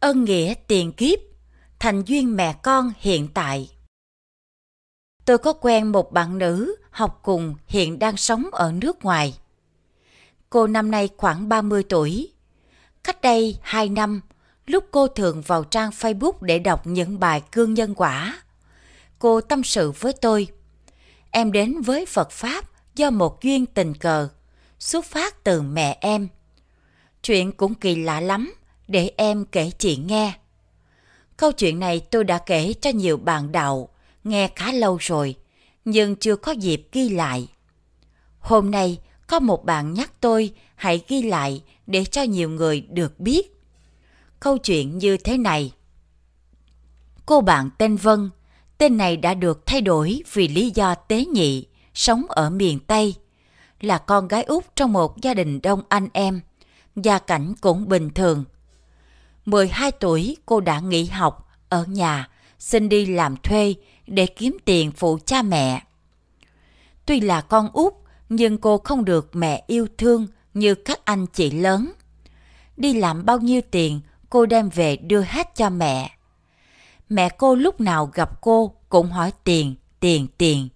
ân nghĩa tiền kiếp, thành duyên mẹ con hiện tại. Tôi có quen một bạn nữ học cùng hiện đang sống ở nước ngoài. Cô năm nay khoảng 30 tuổi. Cách đây 2 năm, lúc cô thường vào trang Facebook để đọc những bài cương nhân quả. Cô tâm sự với tôi. Em đến với Phật Pháp do một duyên tình cờ, xuất phát từ mẹ em. Chuyện cũng kỳ lạ lắm để em kể chị nghe. Câu chuyện này tôi đã kể cho nhiều bạn đạo, nghe khá lâu rồi, nhưng chưa có dịp ghi lại. Hôm nay, có một bạn nhắc tôi hãy ghi lại để cho nhiều người được biết. Câu chuyện như thế này. Cô bạn tên Vân, tên này đã được thay đổi vì lý do tế nhị, sống ở miền Tây. Là con gái út trong một gia đình đông anh em. Gia cảnh cũng bình thường – 12 tuổi cô đã nghỉ học, ở nhà, xin đi làm thuê để kiếm tiền phụ cha mẹ. Tuy là con út, nhưng cô không được mẹ yêu thương như các anh chị lớn. Đi làm bao nhiêu tiền, cô đem về đưa hết cho mẹ. Mẹ cô lúc nào gặp cô cũng hỏi tiền, tiền, tiền.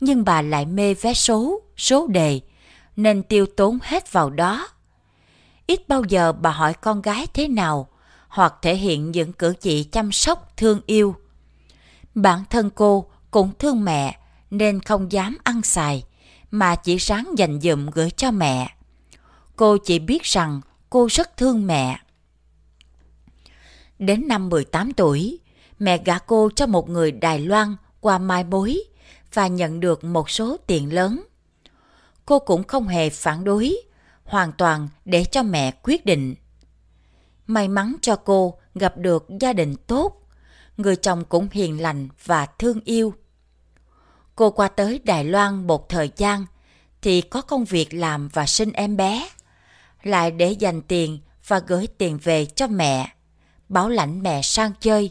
Nhưng bà lại mê vé số, số đề, nên tiêu tốn hết vào đó. Ít bao giờ bà hỏi con gái thế nào, hoặc thể hiện những cử chỉ chăm sóc thương yêu. Bản thân cô cũng thương mẹ nên không dám ăn xài mà chỉ ráng dành dụm gửi cho mẹ. Cô chỉ biết rằng cô rất thương mẹ. Đến năm 18 tuổi, mẹ gả cô cho một người Đài Loan qua mai mối và nhận được một số tiền lớn. Cô cũng không hề phản đối, hoàn toàn để cho mẹ quyết định. May mắn cho cô gặp được gia đình tốt, người chồng cũng hiền lành và thương yêu. Cô qua tới Đài Loan một thời gian thì có công việc làm và sinh em bé, lại để dành tiền và gửi tiền về cho mẹ, bảo lãnh mẹ sang chơi.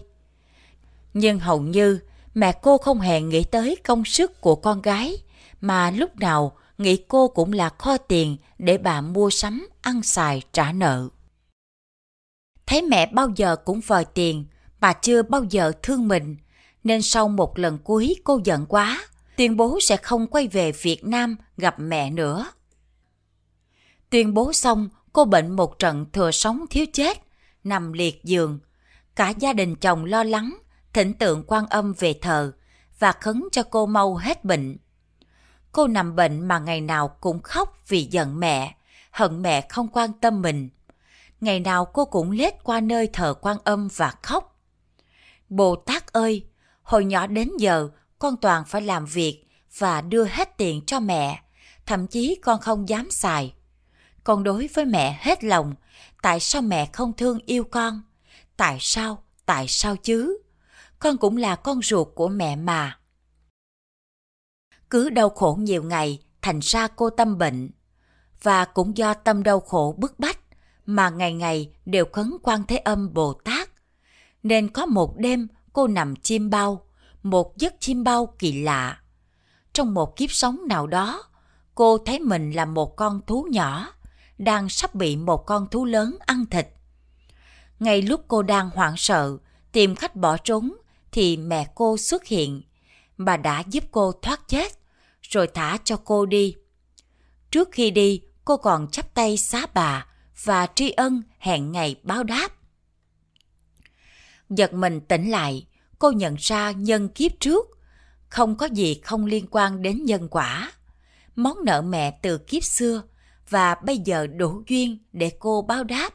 Nhưng hầu như mẹ cô không hề nghĩ tới công sức của con gái, mà lúc nào nghĩ cô cũng là kho tiền để bà mua sắm, ăn xài, trả nợ. Thấy mẹ bao giờ cũng vòi tiền mà chưa bao giờ thương mình, nên sau một lần cuối cô giận quá, tuyên bố sẽ không quay về Việt Nam gặp mẹ nữa. Tuyên bố xong, cô bệnh một trận thừa sống thiếu chết, nằm liệt giường. Cả gia đình chồng lo lắng, thỉnh tượng quan âm về thờ và khấn cho cô mau hết bệnh. Cô nằm bệnh mà ngày nào cũng khóc vì giận mẹ, hận mẹ không quan tâm mình ngày nào cô cũng lết qua nơi thờ quan âm và khóc. Bồ Tát ơi, hồi nhỏ đến giờ con toàn phải làm việc và đưa hết tiền cho mẹ, thậm chí con không dám xài. Con đối với mẹ hết lòng, tại sao mẹ không thương yêu con? Tại sao? Tại sao chứ? Con cũng là con ruột của mẹ mà. Cứ đau khổ nhiều ngày, thành ra cô tâm bệnh. Và cũng do tâm đau khổ bức bách, mà ngày ngày đều khấn quan thế âm Bồ Tát. Nên có một đêm cô nằm chim bao, một giấc chim bao kỳ lạ. Trong một kiếp sống nào đó, cô thấy mình là một con thú nhỏ, đang sắp bị một con thú lớn ăn thịt. Ngay lúc cô đang hoảng sợ, tìm khách bỏ trốn, thì mẹ cô xuất hiện. Bà đã giúp cô thoát chết, rồi thả cho cô đi. Trước khi đi, cô còn chắp tay xá bà, và tri ân hẹn ngày báo đáp. Giật mình tỉnh lại, cô nhận ra nhân kiếp trước, không có gì không liên quan đến nhân quả. Món nợ mẹ từ kiếp xưa và bây giờ đủ duyên để cô báo đáp.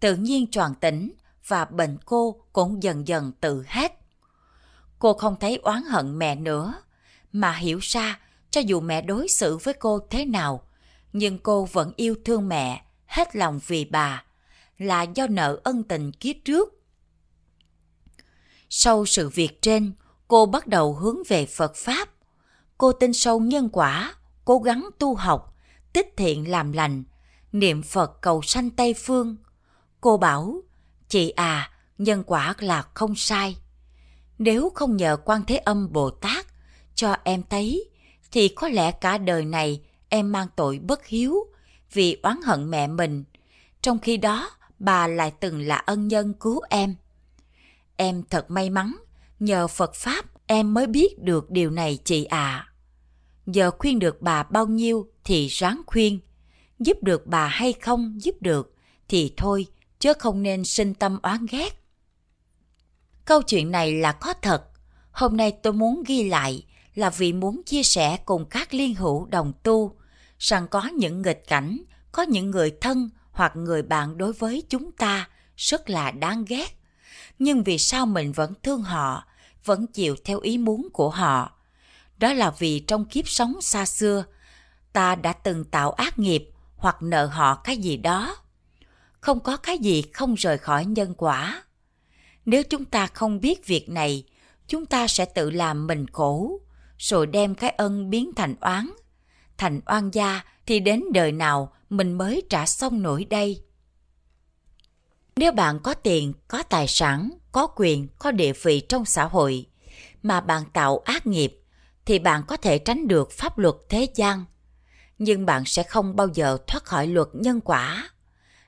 Tự nhiên tròn tỉnh và bệnh cô cũng dần dần tự hết. Cô không thấy oán hận mẹ nữa, mà hiểu ra cho dù mẹ đối xử với cô thế nào, nhưng cô vẫn yêu thương mẹ hết lòng vì bà là do nợ ân tình kiếp trước. Sau sự việc trên, cô bắt đầu hướng về Phật Pháp. Cô tin sâu nhân quả, cố gắng tu học, tích thiện làm lành, niệm Phật cầu sanh Tây Phương. Cô bảo, chị à, nhân quả là không sai. Nếu không nhờ quan thế âm Bồ Tát cho em thấy, thì có lẽ cả đời này em mang tội bất hiếu, vì oán hận mẹ mình. Trong khi đó, bà lại từng là ân nhân cứu em. Em thật may mắn, nhờ Phật Pháp em mới biết được điều này chị ạ. À. Giờ khuyên được bà bao nhiêu thì ráng khuyên, giúp được bà hay không giúp được thì thôi, chứ không nên sinh tâm oán ghét. Câu chuyện này là có thật, hôm nay tôi muốn ghi lại là vì muốn chia sẻ cùng các liên hữu đồng tu rằng có những nghịch cảnh, có những người thân hoặc người bạn đối với chúng ta rất là đáng ghét. Nhưng vì sao mình vẫn thương họ, vẫn chịu theo ý muốn của họ? Đó là vì trong kiếp sống xa xưa, ta đã từng tạo ác nghiệp hoặc nợ họ cái gì đó. Không có cái gì không rời khỏi nhân quả. Nếu chúng ta không biết việc này, chúng ta sẽ tự làm mình khổ, rồi đem cái ân biến thành oán thành oan gia thì đến đời nào mình mới trả xong nổi đây. Nếu bạn có tiền, có tài sản, có quyền, có địa vị trong xã hội mà bạn tạo ác nghiệp thì bạn có thể tránh được pháp luật thế gian, nhưng bạn sẽ không bao giờ thoát khỏi luật nhân quả.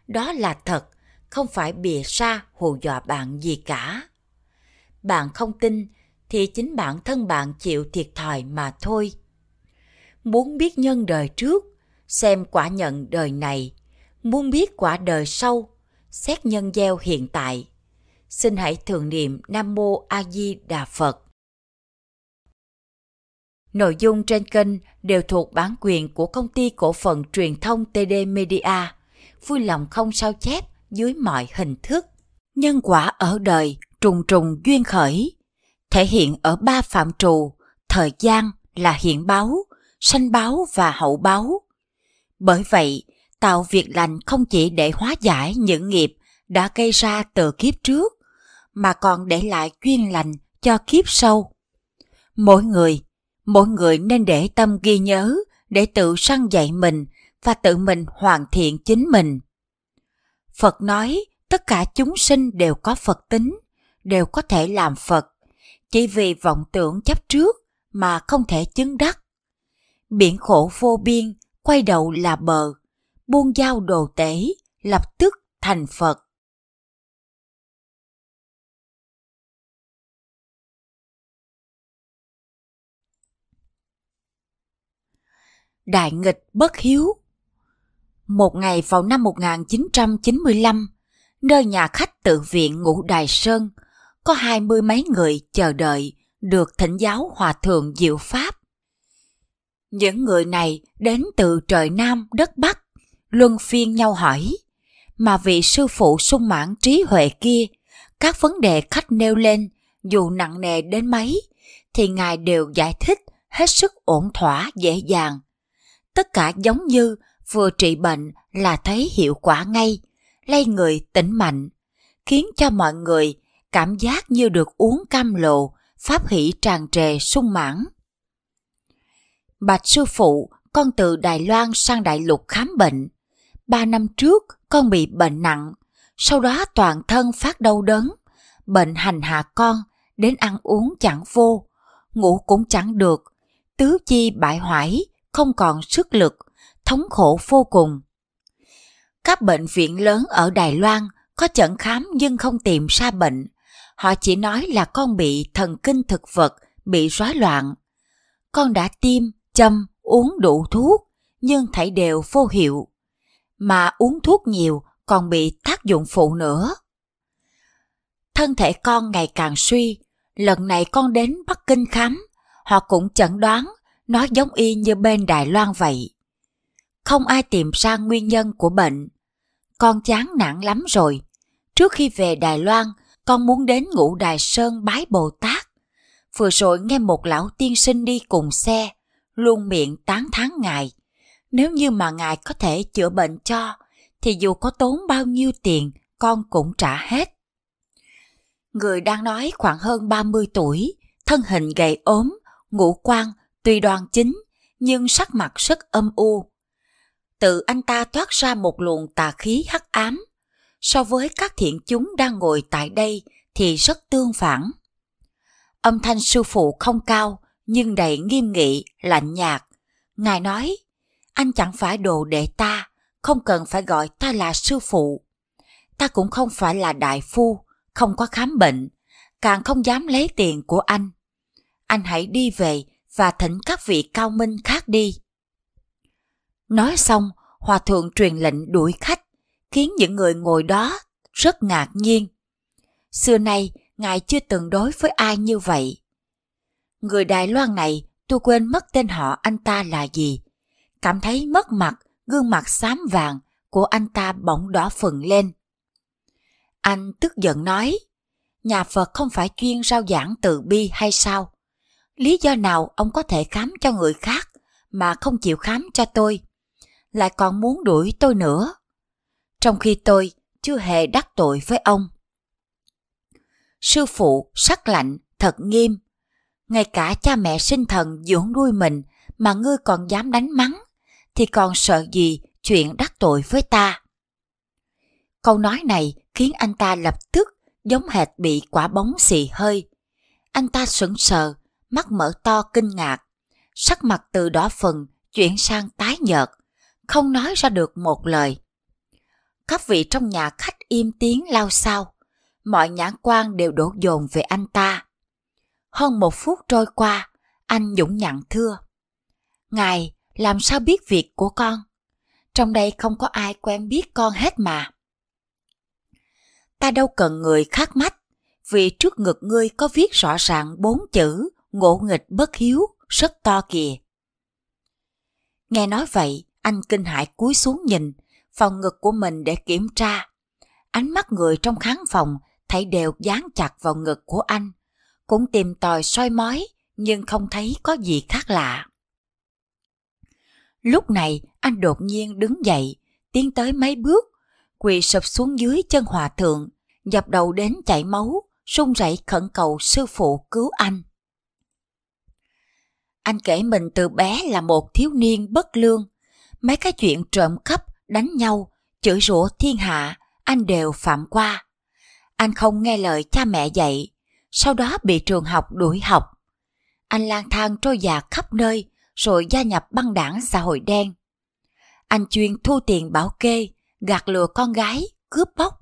Đó là thật, không phải bịa ra hù dọa bạn gì cả. Bạn không tin thì chính bản thân bạn chịu thiệt thòi mà thôi muốn biết nhân đời trước xem quả nhận đời này muốn biết quả đời sau xét nhân gieo hiện tại xin hãy thường niệm nam mô a di đà phật nội dung trên kênh đều thuộc bản quyền của công ty cổ phần truyền thông td media vui lòng không sao chép dưới mọi hình thức nhân quả ở đời trùng trùng duyên khởi thể hiện ở ba phạm trù thời gian là hiện báo sanh báo và hậu báo. Bởi vậy, tạo việc lành không chỉ để hóa giải những nghiệp đã gây ra từ kiếp trước, mà còn để lại chuyên lành cho kiếp sau. Mỗi người, mỗi người nên để tâm ghi nhớ để tự săn dạy mình và tự mình hoàn thiện chính mình. Phật nói tất cả chúng sinh đều có Phật tính, đều có thể làm Phật, chỉ vì vọng tưởng chấp trước mà không thể chứng đắc biển khổ vô biên, quay đầu là bờ, buông dao đồ tể, lập tức thành Phật. Đại nghịch bất hiếu Một ngày vào năm 1995, nơi nhà khách tự viện Ngũ Đài Sơn, có hai mươi mấy người chờ đợi được thỉnh giáo Hòa Thượng Diệu Pháp những người này đến từ trời Nam đất Bắc, luân phiên nhau hỏi. Mà vị sư phụ sung mãn trí huệ kia, các vấn đề khách nêu lên, dù nặng nề đến mấy, thì Ngài đều giải thích hết sức ổn thỏa dễ dàng. Tất cả giống như vừa trị bệnh là thấy hiệu quả ngay, lay người tỉnh mạnh, khiến cho mọi người cảm giác như được uống cam lộ, pháp hỷ tràn trề sung mãn. Bạch sư phụ, con từ Đài Loan sang Đại Lục khám bệnh. Ba năm trước, con bị bệnh nặng, sau đó toàn thân phát đau đớn. Bệnh hành hạ con, đến ăn uống chẳng vô, ngủ cũng chẳng được. Tứ chi bại hoại, không còn sức lực, thống khổ vô cùng. Các bệnh viện lớn ở Đài Loan có chẩn khám nhưng không tìm ra bệnh. Họ chỉ nói là con bị thần kinh thực vật, bị rối loạn. Con đã tiêm, châm, uống đủ thuốc, nhưng thảy đều vô hiệu. Mà uống thuốc nhiều còn bị tác dụng phụ nữa. Thân thể con ngày càng suy, lần này con đến Bắc Kinh khám, họ cũng chẩn đoán nó giống y như bên Đài Loan vậy. Không ai tìm ra nguyên nhân của bệnh. Con chán nản lắm rồi. Trước khi về Đài Loan, con muốn đến ngũ Đài Sơn bái Bồ Tát. Vừa rồi nghe một lão tiên sinh đi cùng xe, luôn miệng tán thán ngài. Nếu như mà ngài có thể chữa bệnh cho, thì dù có tốn bao nhiêu tiền, con cũng trả hết. Người đang nói khoảng hơn 30 tuổi, thân hình gầy ốm, ngũ quan tuy đoan chính, nhưng sắc mặt rất âm u. Tự anh ta thoát ra một luồng tà khí hắc ám, so với các thiện chúng đang ngồi tại đây thì rất tương phản. Âm thanh sư phụ không cao, nhưng đầy nghiêm nghị, lạnh nhạt. Ngài nói, anh chẳng phải đồ đệ ta, không cần phải gọi ta là sư phụ. Ta cũng không phải là đại phu, không có khám bệnh, càng không dám lấy tiền của anh. Anh hãy đi về và thỉnh các vị cao minh khác đi. Nói xong, Hòa Thượng truyền lệnh đuổi khách, khiến những người ngồi đó rất ngạc nhiên. Xưa nay, Ngài chưa từng đối với ai như vậy. Người Đài Loan này tôi quên mất tên họ anh ta là gì. Cảm thấy mất mặt, gương mặt xám vàng của anh ta bỗng đỏ phừng lên. Anh tức giận nói, nhà Phật không phải chuyên rao giảng từ bi hay sao? Lý do nào ông có thể khám cho người khác mà không chịu khám cho tôi? Lại còn muốn đuổi tôi nữa. Trong khi tôi chưa hề đắc tội với ông. Sư phụ sắc lạnh, thật nghiêm, ngay cả cha mẹ sinh thần dưỡng nuôi mình mà ngươi còn dám đánh mắng, thì còn sợ gì chuyện đắc tội với ta. Câu nói này khiến anh ta lập tức giống hệt bị quả bóng xì hơi. Anh ta sững sờ, mắt mở to kinh ngạc, sắc mặt từ đỏ phần chuyển sang tái nhợt, không nói ra được một lời. Các vị trong nhà khách im tiếng lao sao, mọi nhãn quan đều đổ dồn về anh ta. Hơn một phút trôi qua, anh Dũng nhận thưa. Ngài, làm sao biết việc của con? Trong đây không có ai quen biết con hết mà. Ta đâu cần người khác mắt, vì trước ngực ngươi có viết rõ ràng bốn chữ ngộ nghịch bất hiếu, rất to kìa. Nghe nói vậy, anh kinh hãi cúi xuống nhìn vào ngực của mình để kiểm tra. Ánh mắt người trong khán phòng thấy đều dán chặt vào ngực của anh cũng tìm tòi soi mói nhưng không thấy có gì khác lạ. Lúc này anh đột nhiên đứng dậy, tiến tới mấy bước, quỳ sụp xuống dưới chân hòa thượng, dập đầu đến chảy máu, run rẩy khẩn cầu sư phụ cứu anh. Anh kể mình từ bé là một thiếu niên bất lương, mấy cái chuyện trộm cắp, đánh nhau, chửi rủa thiên hạ, anh đều phạm qua. Anh không nghe lời cha mẹ dạy, sau đó bị trường học đuổi học. Anh lang thang trôi dạt khắp nơi rồi gia nhập băng đảng xã hội đen. Anh chuyên thu tiền bảo kê, gạt lừa con gái, cướp bóc,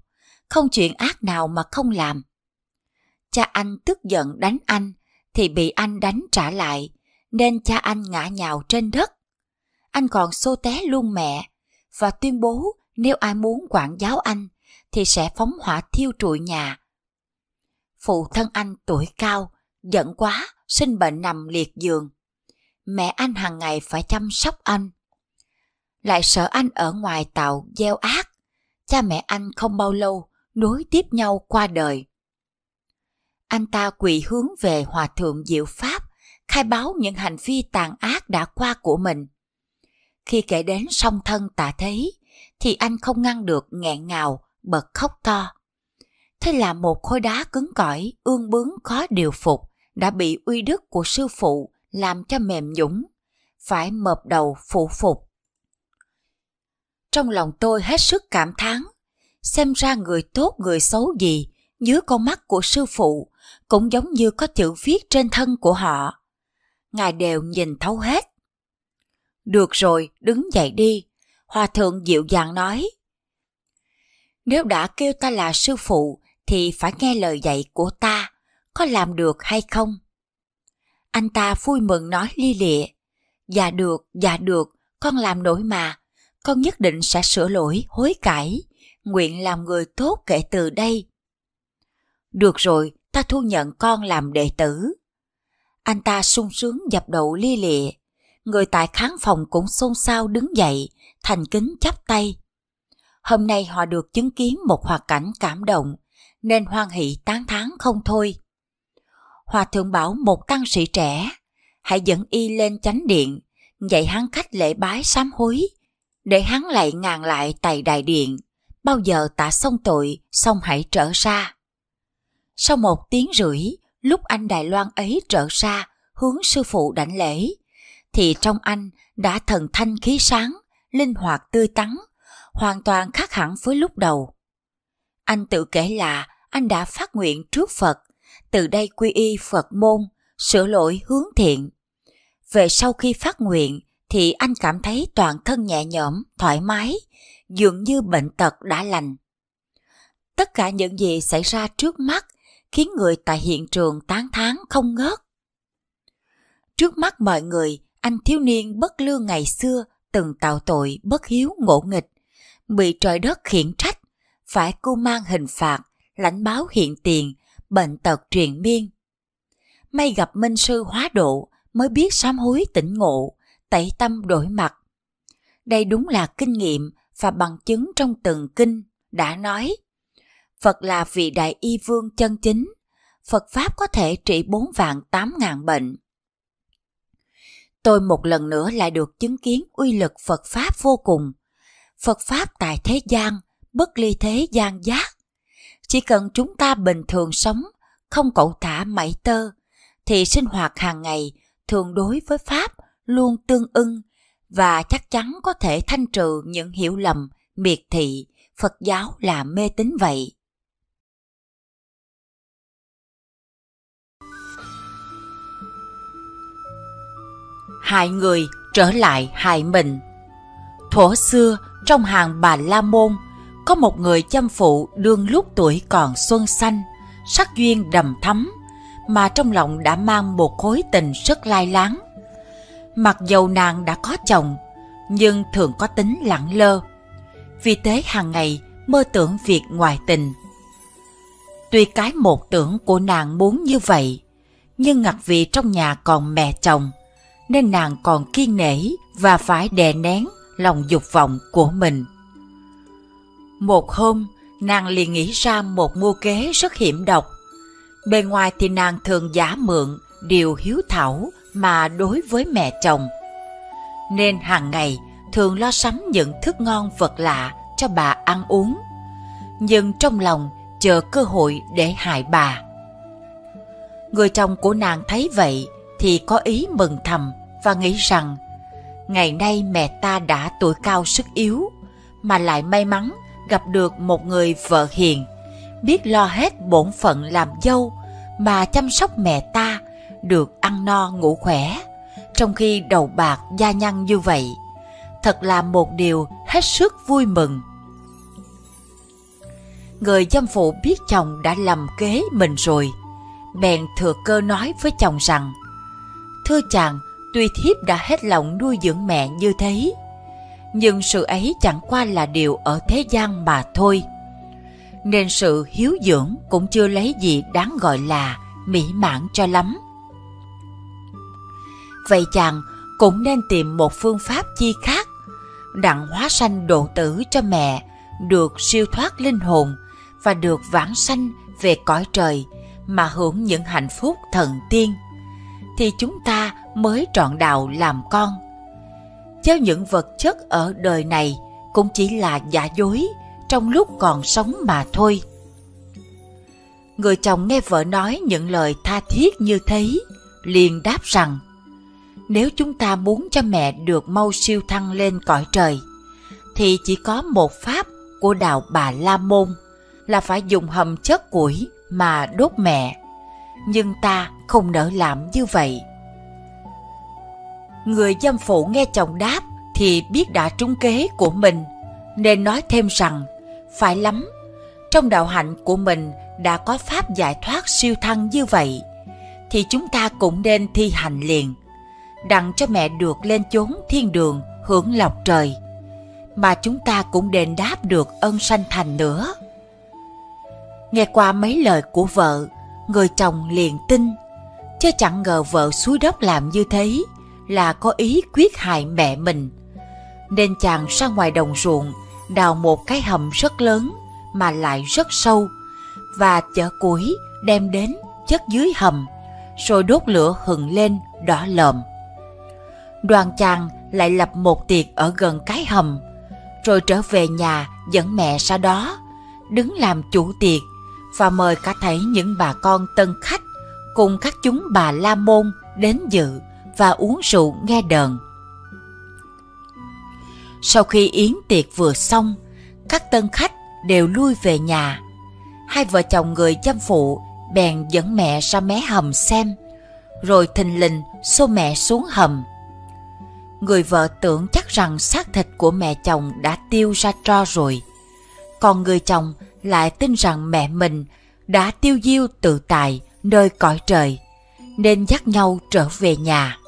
không chuyện ác nào mà không làm. Cha anh tức giận đánh anh thì bị anh đánh trả lại nên cha anh ngã nhào trên đất. Anh còn xô té luôn mẹ và tuyên bố nếu ai muốn quản giáo anh thì sẽ phóng hỏa thiêu trụi nhà phụ thân anh tuổi cao, giận quá, sinh bệnh nằm liệt giường. Mẹ anh hàng ngày phải chăm sóc anh. Lại sợ anh ở ngoài tạo gieo ác, cha mẹ anh không bao lâu nối tiếp nhau qua đời. Anh ta quỳ hướng về Hòa Thượng Diệu Pháp, khai báo những hành vi tàn ác đã qua của mình. Khi kể đến song thân tạ thế, thì anh không ngăn được nghẹn ngào, bật khóc to. Thế là một khối đá cứng cỏi, ương bướng khó điều phục, đã bị uy đức của sư phụ làm cho mềm nhũng, phải mập đầu phụ phục. Trong lòng tôi hết sức cảm thán, xem ra người tốt người xấu gì dưới con mắt của sư phụ cũng giống như có chữ viết trên thân của họ. Ngài đều nhìn thấu hết. Được rồi, đứng dậy đi, Hòa thượng dịu dàng nói. Nếu đã kêu ta là sư phụ thì phải nghe lời dạy của ta, có làm được hay không? Anh ta vui mừng nói li lịa, dạ được, dạ được, con làm nổi mà, con nhất định sẽ sửa lỗi, hối cải, nguyện làm người tốt kể từ đây. Được rồi, ta thu nhận con làm đệ tử. Anh ta sung sướng dập đầu li lịa, người tại khán phòng cũng xôn xao đứng dậy, thành kính chắp tay. Hôm nay họ được chứng kiến một hoạt cảnh cảm động, nên hoan hỷ tán thán không thôi. Hòa thượng bảo một tăng sĩ trẻ, hãy dẫn y lên chánh điện, dạy hắn cách lễ bái sám hối, để hắn lại ngàn lại tại đại điện, bao giờ tạ xong tội, xong hãy trở ra. Sau một tiếng rưỡi, lúc anh Đài Loan ấy trở ra, hướng sư phụ đảnh lễ, thì trong anh đã thần thanh khí sáng, linh hoạt tươi tắn, hoàn toàn khác hẳn với lúc đầu. Anh tự kể là anh đã phát nguyện trước Phật, từ đây quy y Phật môn, sửa lỗi hướng thiện. Về sau khi phát nguyện thì anh cảm thấy toàn thân nhẹ nhõm, thoải mái, dường như bệnh tật đã lành. Tất cả những gì xảy ra trước mắt khiến người tại hiện trường tán thán không ngớt. Trước mắt mọi người, anh thiếu niên bất lương ngày xưa từng tạo tội bất hiếu ngộ nghịch, bị trời đất khiển trách, phải cưu mang hình phạt lãnh báo hiện tiền, bệnh tật truyền miên. May gặp minh sư hóa độ mới biết sám hối tỉnh ngộ, tẩy tâm đổi mặt. Đây đúng là kinh nghiệm và bằng chứng trong từng kinh đã nói. Phật là vị đại y vương chân chính, Phật Pháp có thể trị bốn vạn tám ngàn bệnh. Tôi một lần nữa lại được chứng kiến uy lực Phật Pháp vô cùng. Phật Pháp tại thế gian, bất ly thế gian giác chỉ cần chúng ta bình thường sống không cậu thả mảy tơ thì sinh hoạt hàng ngày thường đối với pháp luôn tương ưng và chắc chắn có thể thanh trừ những hiểu lầm miệt thị phật giáo là mê tín vậy hại người trở lại hại mình thuở xưa trong hàng bà la môn có một người chăm phụ đương lúc tuổi còn xuân xanh, sắc duyên đầm thắm, mà trong lòng đã mang một khối tình rất lai láng. Mặc dầu nàng đã có chồng, nhưng thường có tính lẳng lơ. Vì thế hàng ngày mơ tưởng việc ngoại tình. Tuy cái một tưởng của nàng muốn như vậy, nhưng ngặt vì trong nhà còn mẹ chồng, nên nàng còn kiên nể và phải đè nén lòng dục vọng của mình. Một hôm, nàng liền nghĩ ra một mưu kế rất hiểm độc. Bề ngoài thì nàng thường giả mượn điều hiếu thảo mà đối với mẹ chồng. Nên hàng ngày thường lo sắm những thức ngon vật lạ cho bà ăn uống. Nhưng trong lòng chờ cơ hội để hại bà. Người chồng của nàng thấy vậy thì có ý mừng thầm và nghĩ rằng ngày nay mẹ ta đã tuổi cao sức yếu mà lại may mắn gặp được một người vợ hiền, biết lo hết bổn phận làm dâu mà chăm sóc mẹ ta, được ăn no ngủ khỏe, trong khi đầu bạc da nhăn như vậy. Thật là một điều hết sức vui mừng. Người dâm phụ biết chồng đã lầm kế mình rồi, bèn thừa cơ nói với chồng rằng Thưa chàng, tuy thiếp đã hết lòng nuôi dưỡng mẹ như thế, nhưng sự ấy chẳng qua là điều ở thế gian mà thôi nên sự hiếu dưỡng cũng chưa lấy gì đáng gọi là mỹ mãn cho lắm vậy chàng cũng nên tìm một phương pháp chi khác đặng hóa sanh độ tử cho mẹ được siêu thoát linh hồn và được vãng sanh về cõi trời mà hưởng những hạnh phúc thần tiên thì chúng ta mới trọn đạo làm con theo những vật chất ở đời này cũng chỉ là giả dối trong lúc còn sống mà thôi. Người chồng nghe vợ nói những lời tha thiết như thế, liền đáp rằng Nếu chúng ta muốn cho mẹ được mau siêu thăng lên cõi trời, thì chỉ có một pháp của đạo bà La Môn là phải dùng hầm chất củi mà đốt mẹ. Nhưng ta không nỡ làm như vậy người dâm phụ nghe chồng đáp thì biết đã trúng kế của mình, nên nói thêm rằng, phải lắm, trong đạo hạnh của mình đã có pháp giải thoát siêu thăng như vậy, thì chúng ta cũng nên thi hành liền, đặng cho mẹ được lên chốn thiên đường hưởng lộc trời, mà chúng ta cũng đền đáp được ân sanh thành nữa. Nghe qua mấy lời của vợ, người chồng liền tin, chứ chẳng ngờ vợ suối đất làm như thế là có ý quyết hại mẹ mình. Nên chàng ra ngoài đồng ruộng, đào một cái hầm rất lớn mà lại rất sâu và chở củi đem đến chất dưới hầm rồi đốt lửa hừng lên đỏ lợm. Đoàn chàng lại lập một tiệc ở gần cái hầm rồi trở về nhà dẫn mẹ ra đó đứng làm chủ tiệc và mời cả thấy những bà con tân khách cùng các chúng bà la môn đến dự và uống rượu nghe đờn. Sau khi yến tiệc vừa xong, các tân khách đều lui về nhà. Hai vợ chồng người chăm phụ bèn dẫn mẹ ra mé hầm xem, rồi thình lình xô mẹ xuống hầm. Người vợ tưởng chắc rằng xác thịt của mẹ chồng đã tiêu ra tro rồi, còn người chồng lại tin rằng mẹ mình đã tiêu diêu tự tại nơi cõi trời, nên dắt nhau trở về nhà.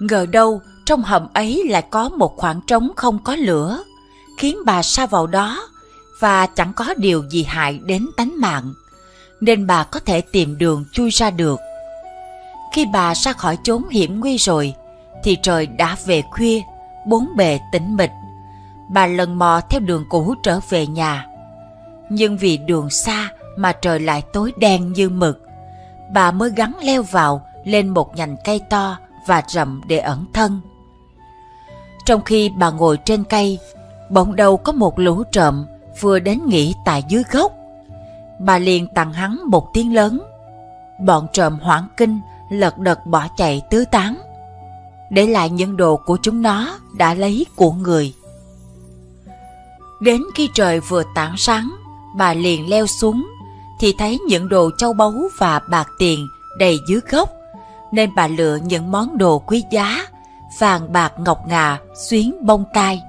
Ngờ đâu trong hầm ấy lại có một khoảng trống không có lửa, khiến bà sa vào đó và chẳng có điều gì hại đến tánh mạng, nên bà có thể tìm đường chui ra được. Khi bà ra khỏi chốn hiểm nguy rồi, thì trời đã về khuya, bốn bề tĩnh mịch. Bà lần mò theo đường cũ trở về nhà. Nhưng vì đường xa mà trời lại tối đen như mực, bà mới gắng leo vào lên một nhành cây to và rậm để ẩn thân. Trong khi bà ngồi trên cây, bỗng đầu có một lũ trộm vừa đến nghỉ tại dưới gốc. Bà liền tặng hắn một tiếng lớn. Bọn trộm hoảng kinh, lật đật bỏ chạy tứ tán. Để lại những đồ của chúng nó đã lấy của người. Đến khi trời vừa tảng sáng, bà liền leo xuống, thì thấy những đồ châu báu và bạc tiền đầy dưới gốc nên bà lựa những món đồ quý giá, vàng bạc ngọc ngà, xuyến bông tai,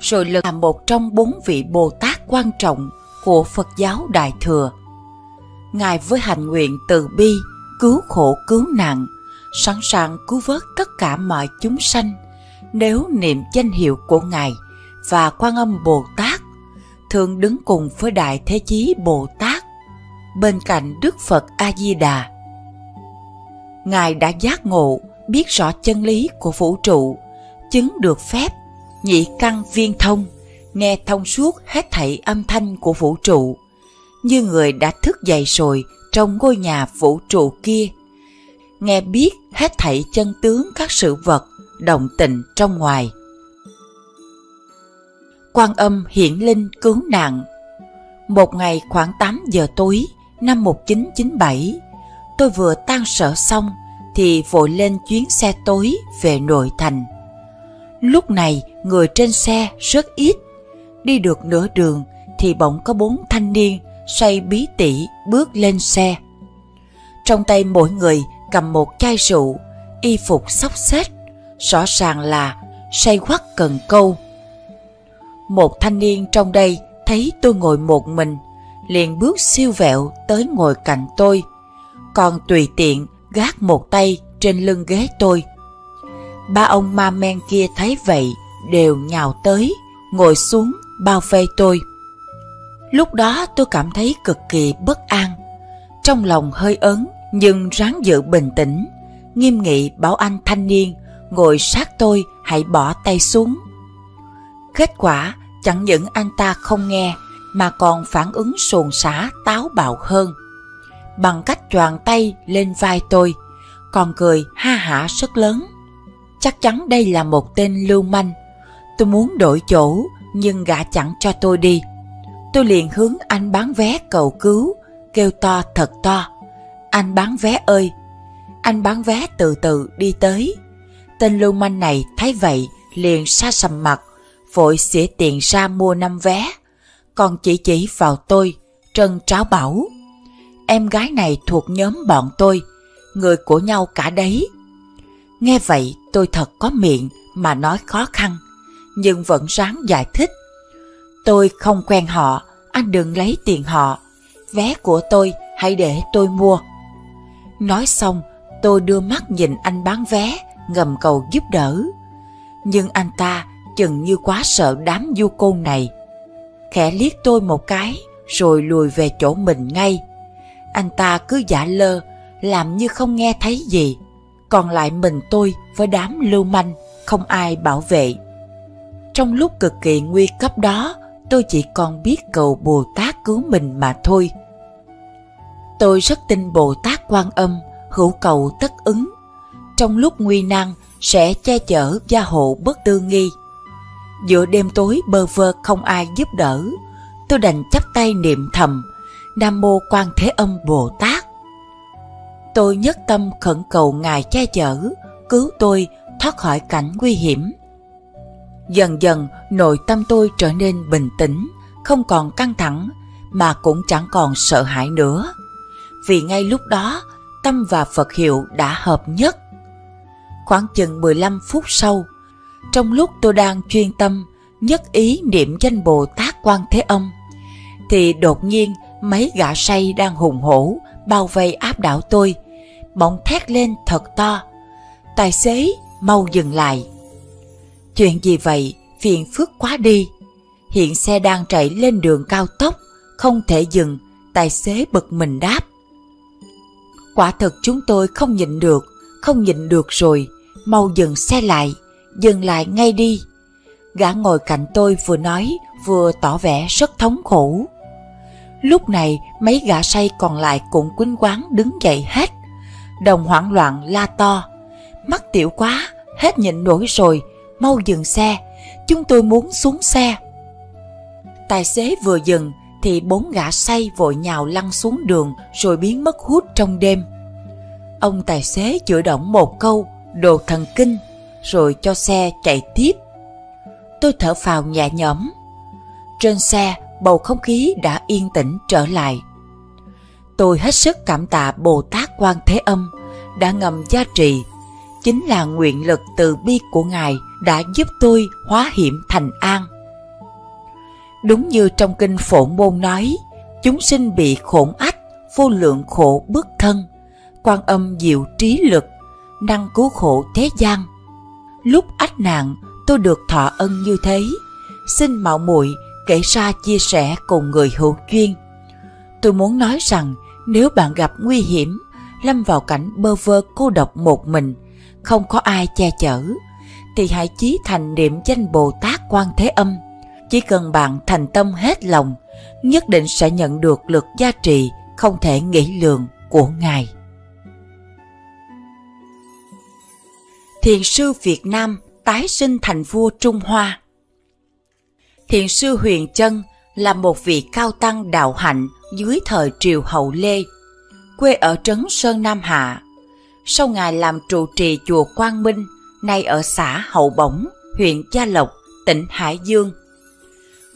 rồi lựa làm một trong bốn vị Bồ Tát quan trọng của Phật giáo Đại Thừa. Ngài với hành nguyện từ bi, cứu khổ cứu nạn, sẵn sàng cứu vớt tất cả mọi chúng sanh nếu niệm danh hiệu của Ngài và quan âm Bồ Tát thường đứng cùng với Đại Thế Chí Bồ Tát bên cạnh Đức Phật A-di-đà Ngài đã giác ngộ, biết rõ chân lý của vũ trụ, chứng được phép, nhị căn viên thông, nghe thông suốt hết thảy âm thanh của vũ trụ, như người đã thức dậy rồi trong ngôi nhà vũ trụ kia. Nghe biết hết thảy chân tướng các sự vật, động tịnh trong ngoài. Quan âm hiển linh cứu nạn Một ngày khoảng 8 giờ tối năm 1997, tôi vừa tan sở xong thì vội lên chuyến xe tối về nội thành. Lúc này người trên xe rất ít, đi được nửa đường thì bỗng có bốn thanh niên say bí tỉ bước lên xe. Trong tay mỗi người cầm một chai rượu, y phục xóc xếch, rõ ràng là say quắc cần câu. Một thanh niên trong đây thấy tôi ngồi một mình, liền bước siêu vẹo tới ngồi cạnh tôi – còn tùy tiện gác một tay trên lưng ghế tôi. Ba ông ma men kia thấy vậy đều nhào tới, ngồi xuống bao vây tôi. Lúc đó tôi cảm thấy cực kỳ bất an, trong lòng hơi ớn nhưng ráng giữ bình tĩnh, nghiêm nghị bảo anh thanh niên ngồi sát tôi hãy bỏ tay xuống. Kết quả chẳng những anh ta không nghe mà còn phản ứng sồn sả táo bạo hơn bằng cách choàng tay lên vai tôi, còn cười ha hả rất lớn. Chắc chắn đây là một tên lưu manh. Tôi muốn đổi chỗ, nhưng gã chẳng cho tôi đi. Tôi liền hướng anh bán vé cầu cứu, kêu to thật to. Anh bán vé ơi! Anh bán vé từ từ đi tới. Tên lưu manh này thấy vậy, liền xa sầm mặt, vội xỉa tiền ra mua năm vé. Còn chỉ chỉ vào tôi, Trân Tráo Bảo em gái này thuộc nhóm bọn tôi, người của nhau cả đấy. Nghe vậy tôi thật có miệng mà nói khó khăn, nhưng vẫn ráng giải thích. Tôi không quen họ, anh đừng lấy tiền họ, vé của tôi hãy để tôi mua. Nói xong, tôi đưa mắt nhìn anh bán vé, ngầm cầu giúp đỡ. Nhưng anh ta chừng như quá sợ đám du côn này. Khẽ liếc tôi một cái, rồi lùi về chỗ mình ngay, anh ta cứ giả lơ, làm như không nghe thấy gì. Còn lại mình tôi với đám lưu manh, không ai bảo vệ. Trong lúc cực kỳ nguy cấp đó, tôi chỉ còn biết cầu Bồ Tát cứu mình mà thôi. Tôi rất tin Bồ Tát quan âm, hữu cầu tất ứng. Trong lúc nguy nan sẽ che chở gia hộ bất tư nghi. Giữa đêm tối bơ vơ không ai giúp đỡ, tôi đành chắp tay niệm thầm Nam Mô Quan Thế Âm Bồ Tát Tôi nhất tâm khẩn cầu Ngài che chở, cứu tôi thoát khỏi cảnh nguy hiểm. Dần dần nội tâm tôi trở nên bình tĩnh, không còn căng thẳng mà cũng chẳng còn sợ hãi nữa. Vì ngay lúc đó, tâm và Phật hiệu đã hợp nhất. Khoảng chừng 15 phút sau, trong lúc tôi đang chuyên tâm, nhất ý niệm danh Bồ Tát Quan Thế Âm, thì đột nhiên mấy gã say đang hùng hổ bao vây áp đảo tôi bọn thét lên thật to tài xế mau dừng lại chuyện gì vậy phiền phức quá đi hiện xe đang chạy lên đường cao tốc không thể dừng tài xế bực mình đáp quả thật chúng tôi không nhịn được không nhịn được rồi mau dừng xe lại dừng lại ngay đi gã ngồi cạnh tôi vừa nói vừa tỏ vẻ rất thống khổ Lúc này mấy gã say còn lại cũng quýnh quán đứng dậy hết Đồng hoảng loạn la to Mắt tiểu quá, hết nhịn nổi rồi Mau dừng xe, chúng tôi muốn xuống xe Tài xế vừa dừng thì bốn gã say vội nhào lăn xuống đường rồi biến mất hút trong đêm Ông tài xế chửi động một câu đồ thần kinh rồi cho xe chạy tiếp tôi thở phào nhẹ nhõm trên xe bầu không khí đã yên tĩnh trở lại. Tôi hết sức cảm tạ Bồ Tát Quan Thế Âm đã ngầm gia trì. Chính là nguyện lực từ bi của Ngài đã giúp tôi hóa hiểm thành an. Đúng như trong kinh Phổ Môn nói, chúng sinh bị khổn ách, vô lượng khổ bước thân, quan âm diệu trí lực, năng cứu khổ thế gian. Lúc ách nạn, tôi được thọ ân như thế, xin mạo muội kể ra chia sẻ cùng người hữu duyên. Tôi muốn nói rằng nếu bạn gặp nguy hiểm, lâm vào cảnh bơ vơ cô độc một mình, không có ai che chở, thì hãy chí thành niệm danh Bồ Tát Quan Thế Âm. Chỉ cần bạn thành tâm hết lòng, nhất định sẽ nhận được lực gia trị không thể nghĩ lường của Ngài. Thiền sư Việt Nam tái sinh thành vua Trung Hoa Thiền sư Huyền Chân là một vị cao tăng đạo hạnh dưới thời triều hậu Lê, quê ở Trấn Sơn Nam Hạ. Sau ngài làm trụ trì chùa Quang Minh, nay ở xã Hậu Bổng, huyện Gia Lộc, tỉnh Hải Dương.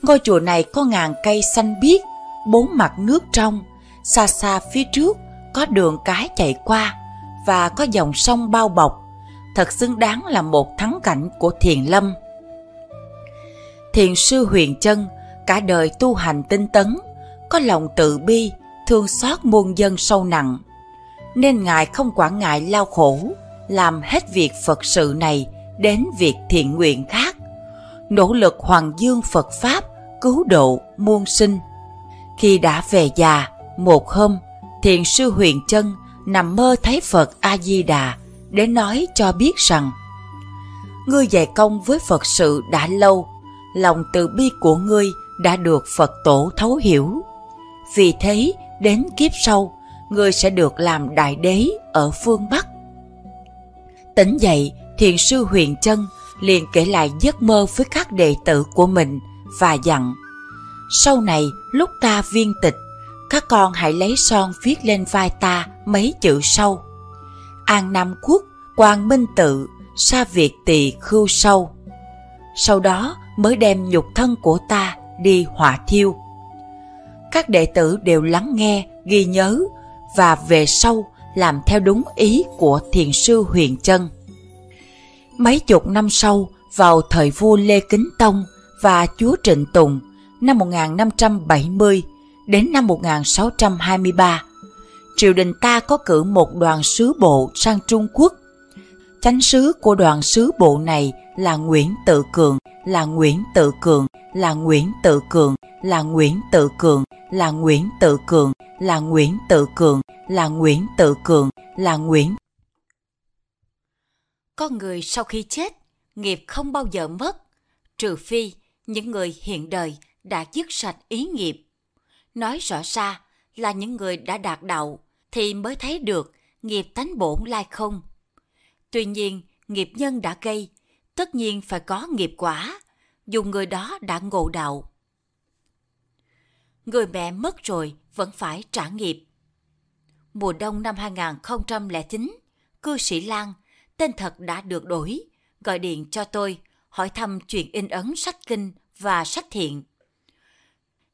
Ngôi chùa này có ngàn cây xanh biếc, bốn mặt nước trong, xa xa phía trước có đường cái chạy qua và có dòng sông bao bọc, thật xứng đáng là một thắng cảnh của thiền lâm thiền sư huyền chân cả đời tu hành tinh tấn có lòng tự bi thương xót muôn dân sâu nặng nên ngài không quản ngại lao khổ làm hết việc phật sự này đến việc thiện nguyện khác nỗ lực hoàng dương phật pháp cứu độ muôn sinh khi đã về già một hôm thiền sư huyền chân nằm mơ thấy phật a di đà để nói cho biết rằng ngươi dạy công với phật sự đã lâu lòng từ bi của ngươi đã được Phật tổ thấu hiểu. Vì thế, đến kiếp sau, ngươi sẽ được làm đại đế ở phương Bắc. Tỉnh dậy, thiền sư huyền Trân liền kể lại giấc mơ với các đệ tử của mình và dặn sau này lúc ta viên tịch các con hãy lấy son viết lên vai ta mấy chữ sau an nam quốc quang minh tự sa việt tỳ khưu sâu sau đó mới đem nhục thân của ta đi hỏa thiêu. Các đệ tử đều lắng nghe, ghi nhớ và về sau làm theo đúng ý của thiền sư Huyền Trân. Mấy chục năm sau, vào thời vua Lê Kính Tông và chúa Trịnh Tùng năm 1570 đến năm 1623, triều đình ta có cử một đoàn sứ bộ sang Trung Quốc. Chánh sứ của đoàn sứ bộ này là Nguyễn Tự Cường là Nguyễn Tự Cường, là Nguyễn Tự Cường, là Nguyễn Tự Cường, là Nguyễn Tự Cường, là Nguyễn Tự Cường, là Nguyễn Tự Cường, là Nguyễn. Có người sau khi chết, nghiệp không bao giờ mất, trừ phi những người hiện đời đã dứt sạch ý nghiệp. Nói rõ ra là những người đã đạt đạo thì mới thấy được nghiệp tánh bổn lai không. Tuy nhiên, nghiệp nhân đã gây tất nhiên phải có nghiệp quả, dù người đó đã ngộ đạo. Người mẹ mất rồi vẫn phải trả nghiệp. Mùa đông năm 2009, cư sĩ Lan, tên thật đã được đổi, gọi điện cho tôi hỏi thăm chuyện in ấn sách kinh và sách thiện.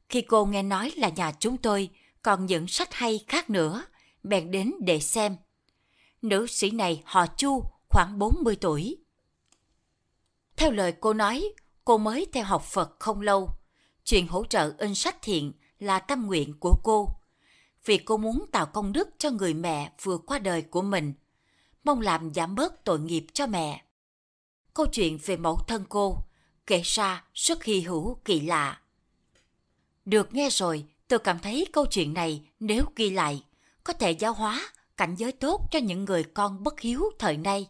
Khi cô nghe nói là nhà chúng tôi còn những sách hay khác nữa, bèn đến để xem. Nữ sĩ này họ Chu, khoảng 40 tuổi, theo lời cô nói, cô mới theo học Phật không lâu. Chuyện hỗ trợ in sách thiện là tâm nguyện của cô. Vì cô muốn tạo công đức cho người mẹ vừa qua đời của mình, mong làm giảm bớt tội nghiệp cho mẹ. Câu chuyện về mẫu thân cô, kể ra rất hy hữu kỳ lạ. Được nghe rồi, tôi cảm thấy câu chuyện này nếu ghi lại, có thể giáo hóa cảnh giới tốt cho những người con bất hiếu thời nay.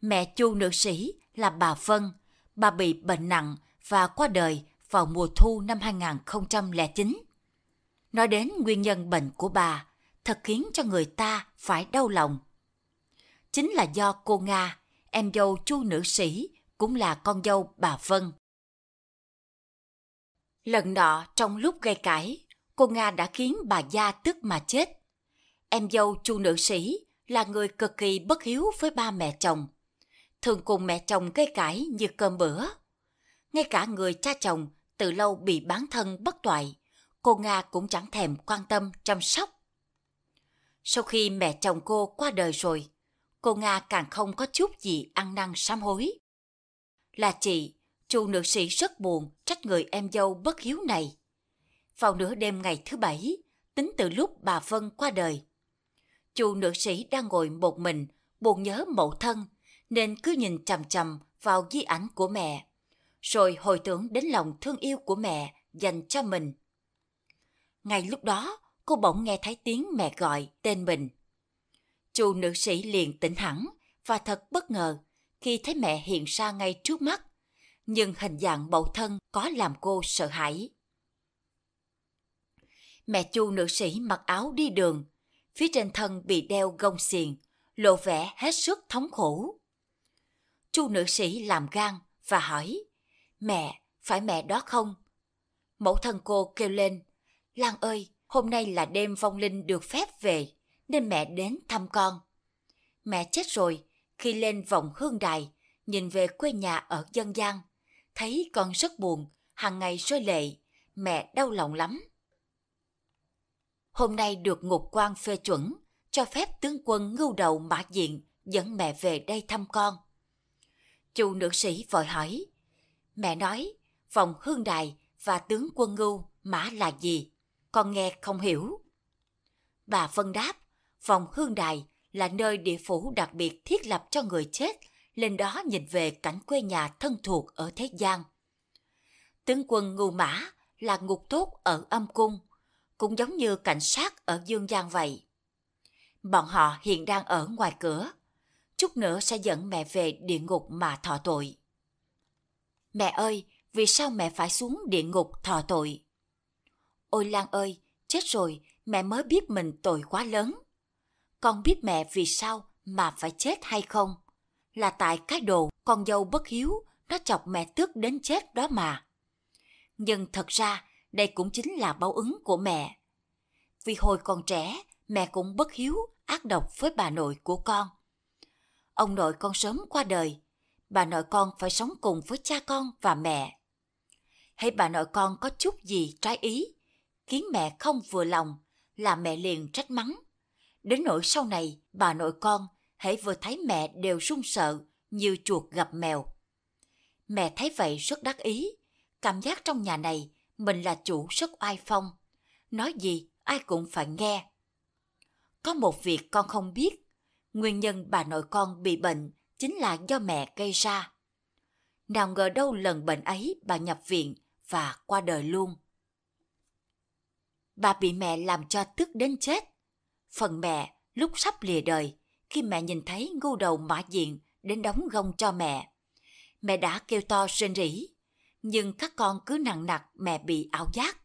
Mẹ Chu nữ sĩ là bà Vân. Bà bị bệnh nặng và qua đời vào mùa thu năm 2009. Nói đến nguyên nhân bệnh của bà, thật khiến cho người ta phải đau lòng. Chính là do cô Nga, em dâu chu nữ sĩ, cũng là con dâu bà Vân. Lần nọ trong lúc gây cãi, cô Nga đã khiến bà Gia tức mà chết. Em dâu chu nữ sĩ là người cực kỳ bất hiếu với ba mẹ chồng thường cùng mẹ chồng gây cãi như cơm bữa. Ngay cả người cha chồng từ lâu bị bán thân bất toại, cô Nga cũng chẳng thèm quan tâm chăm sóc. Sau khi mẹ chồng cô qua đời rồi, cô Nga càng không có chút gì ăn năn sám hối. Là chị, chu nữ sĩ rất buồn trách người em dâu bất hiếu này. Vào nửa đêm ngày thứ bảy, tính từ lúc bà Vân qua đời, chu nữ sĩ đang ngồi một mình, buồn nhớ mẫu thân nên cứ nhìn chằm chằm vào di ảnh của mẹ, rồi hồi tưởng đến lòng thương yêu của mẹ dành cho mình. Ngay lúc đó, cô bỗng nghe thấy tiếng mẹ gọi tên mình. Chu nữ sĩ liền tỉnh hẳn và thật bất ngờ khi thấy mẹ hiện ra ngay trước mắt, nhưng hình dạng bầu thân có làm cô sợ hãi. Mẹ Chu nữ sĩ mặc áo đi đường, phía trên thân bị đeo gông xiềng, lộ vẻ hết sức thống khổ. Chu nữ sĩ làm gan và hỏi, mẹ, phải mẹ đó không? Mẫu thân cô kêu lên, Lan ơi, hôm nay là đêm vong linh được phép về, nên mẹ đến thăm con. Mẹ chết rồi, khi lên vòng hương đài, nhìn về quê nhà ở dân gian, thấy con rất buồn, hàng ngày rơi lệ, mẹ đau lòng lắm. Hôm nay được ngục quan phê chuẩn, cho phép tướng quân ngưu đầu mã diện dẫn mẹ về đây thăm con. Chu nữ sĩ vội hỏi. Mẹ nói, phòng hương đài và tướng quân ngưu mã là gì? Con nghe không hiểu. Bà phân đáp, phòng hương đài là nơi địa phủ đặc biệt thiết lập cho người chết, lên đó nhìn về cảnh quê nhà thân thuộc ở thế gian. Tướng quân ngưu mã là ngục tốt ở âm cung, cũng giống như cảnh sát ở dương gian vậy. Bọn họ hiện đang ở ngoài cửa, chút nữa sẽ dẫn mẹ về địa ngục mà thọ tội. Mẹ ơi, vì sao mẹ phải xuống địa ngục thọ tội? Ôi Lan ơi, chết rồi, mẹ mới biết mình tội quá lớn. Con biết mẹ vì sao mà phải chết hay không? Là tại cái đồ con dâu bất hiếu, nó chọc mẹ tức đến chết đó mà. Nhưng thật ra, đây cũng chính là báo ứng của mẹ. Vì hồi còn trẻ, mẹ cũng bất hiếu, ác độc với bà nội của con ông nội con sớm qua đời, bà nội con phải sống cùng với cha con và mẹ. Hay bà nội con có chút gì trái ý, khiến mẹ không vừa lòng, là mẹ liền trách mắng. Đến nỗi sau này, bà nội con hãy vừa thấy mẹ đều run sợ như chuột gặp mèo. Mẹ thấy vậy rất đắc ý, cảm giác trong nhà này mình là chủ rất oai phong. Nói gì ai cũng phải nghe. Có một việc con không biết Nguyên nhân bà nội con bị bệnh chính là do mẹ gây ra. Nào ngờ đâu lần bệnh ấy bà nhập viện và qua đời luôn. Bà bị mẹ làm cho tức đến chết. Phần mẹ lúc sắp lìa đời, khi mẹ nhìn thấy ngu đầu mã diện đến đóng gông cho mẹ. Mẹ đã kêu to rên rỉ, nhưng các con cứ nặng nặc mẹ bị ảo giác.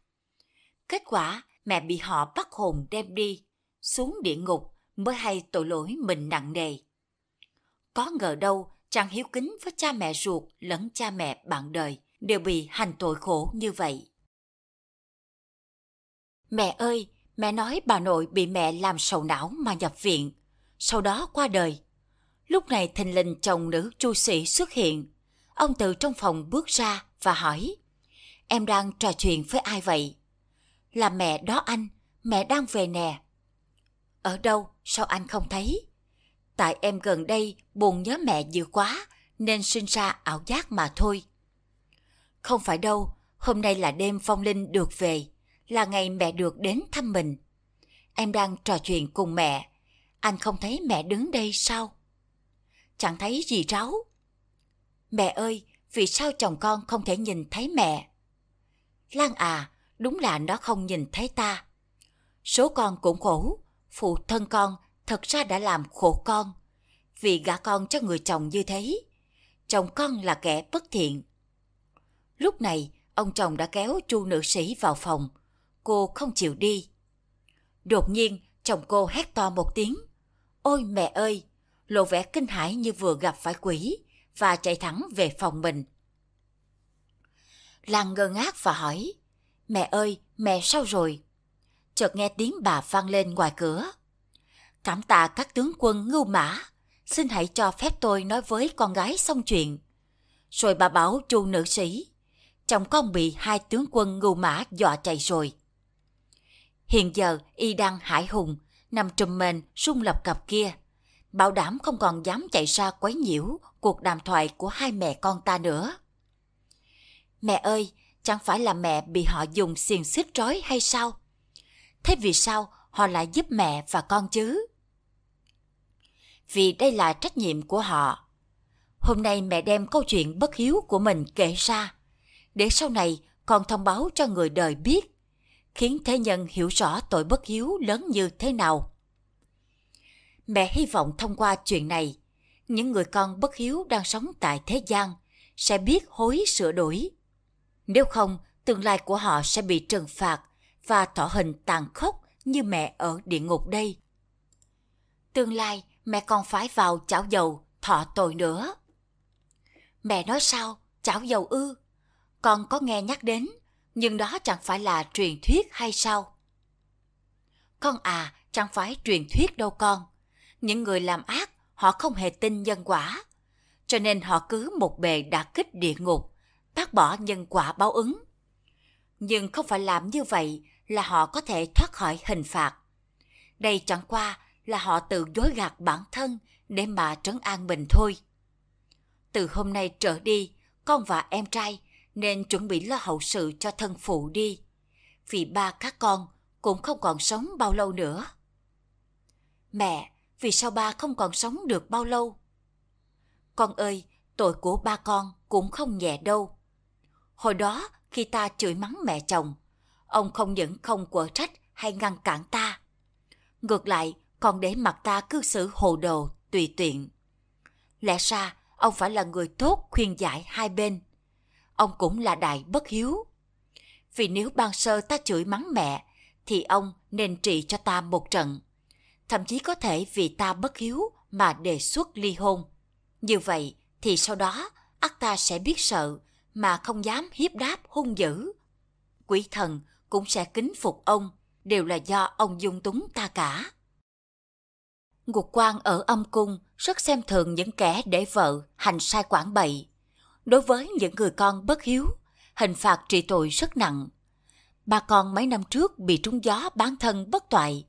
Kết quả, mẹ bị họ bắt hồn đem đi, xuống địa ngục mới hay tội lỗi mình nặng nề. Có ngờ đâu chàng hiếu kính với cha mẹ ruột lẫn cha mẹ bạn đời đều bị hành tội khổ như vậy. Mẹ ơi, mẹ nói bà nội bị mẹ làm sầu não mà nhập viện, sau đó qua đời. Lúc này thình lình chồng nữ chu sĩ xuất hiện. Ông từ trong phòng bước ra và hỏi, em đang trò chuyện với ai vậy? Là mẹ đó anh, mẹ đang về nè. Ở đâu? Sao anh không thấy? Tại em gần đây buồn nhớ mẹ dữ quá, nên sinh ra ảo giác mà thôi. Không phải đâu, hôm nay là đêm Phong Linh được về, là ngày mẹ được đến thăm mình. Em đang trò chuyện cùng mẹ, anh không thấy mẹ đứng đây sao? Chẳng thấy gì ráo. Mẹ ơi, vì sao chồng con không thể nhìn thấy mẹ? Lan à, đúng là nó không nhìn thấy ta. Số con cũng khổ, phụ thân con thật ra đã làm khổ con vì gả con cho người chồng như thế. Chồng con là kẻ bất thiện. Lúc này, ông chồng đã kéo chu nữ sĩ vào phòng. Cô không chịu đi. Đột nhiên, chồng cô hét to một tiếng. Ôi mẹ ơi! Lộ vẻ kinh hãi như vừa gặp phải quỷ và chạy thẳng về phòng mình. Lan ngơ ngác và hỏi. Mẹ ơi, mẹ sao rồi? chợt nghe tiếng bà vang lên ngoài cửa. Cảm tạ các tướng quân ngưu mã, xin hãy cho phép tôi nói với con gái xong chuyện. Rồi bà bảo chu nữ sĩ, chồng con bị hai tướng quân ngưu mã dọa chạy rồi. Hiện giờ y đang hải hùng, nằm trùm mền sung lập cặp kia, bảo đảm không còn dám chạy ra quấy nhiễu cuộc đàm thoại của hai mẹ con ta nữa. Mẹ ơi, chẳng phải là mẹ bị họ dùng xiềng xích trói hay sao? thế vì sao họ lại giúp mẹ và con chứ? Vì đây là trách nhiệm của họ. Hôm nay mẹ đem câu chuyện bất hiếu của mình kể ra, để sau này con thông báo cho người đời biết, khiến thế nhân hiểu rõ tội bất hiếu lớn như thế nào. Mẹ hy vọng thông qua chuyện này, những người con bất hiếu đang sống tại thế gian sẽ biết hối sửa đổi. Nếu không, tương lai của họ sẽ bị trừng phạt và thọ hình tàn khốc như mẹ ở địa ngục đây. Tương lai mẹ còn phải vào chảo dầu thọ tội nữa. Mẹ nói sao, chảo dầu ư? Con có nghe nhắc đến, nhưng đó chẳng phải là truyền thuyết hay sao? Con à, chẳng phải truyền thuyết đâu con. Những người làm ác, họ không hề tin nhân quả. Cho nên họ cứ một bề đả kích địa ngục, bác bỏ nhân quả báo ứng. Nhưng không phải làm như vậy là họ có thể thoát khỏi hình phạt. Đây chẳng qua là họ tự dối gạt bản thân để mà trấn an mình thôi. Từ hôm nay trở đi, con và em trai nên chuẩn bị lo hậu sự cho thân phụ đi. Vì ba các con cũng không còn sống bao lâu nữa. Mẹ, vì sao ba không còn sống được bao lâu? Con ơi, tội của ba con cũng không nhẹ đâu. Hồi đó, khi ta chửi mắng mẹ chồng, ông không những không quở trách hay ngăn cản ta. Ngược lại, còn để mặt ta cư xử hồ đồ, tùy tiện. Lẽ ra, ông phải là người tốt khuyên giải hai bên. Ông cũng là đại bất hiếu. Vì nếu ban sơ ta chửi mắng mẹ, thì ông nên trị cho ta một trận. Thậm chí có thể vì ta bất hiếu mà đề xuất ly hôn. Như vậy thì sau đó ác ta sẽ biết sợ mà không dám hiếp đáp hung dữ. Quỷ thần cũng sẽ kính phục ông, đều là do ông dung túng ta cả. Ngục quan ở âm cung rất xem thường những kẻ để vợ hành sai quản bậy. Đối với những người con bất hiếu, hình phạt trị tội rất nặng. Ba con mấy năm trước bị trúng gió bán thân bất toại,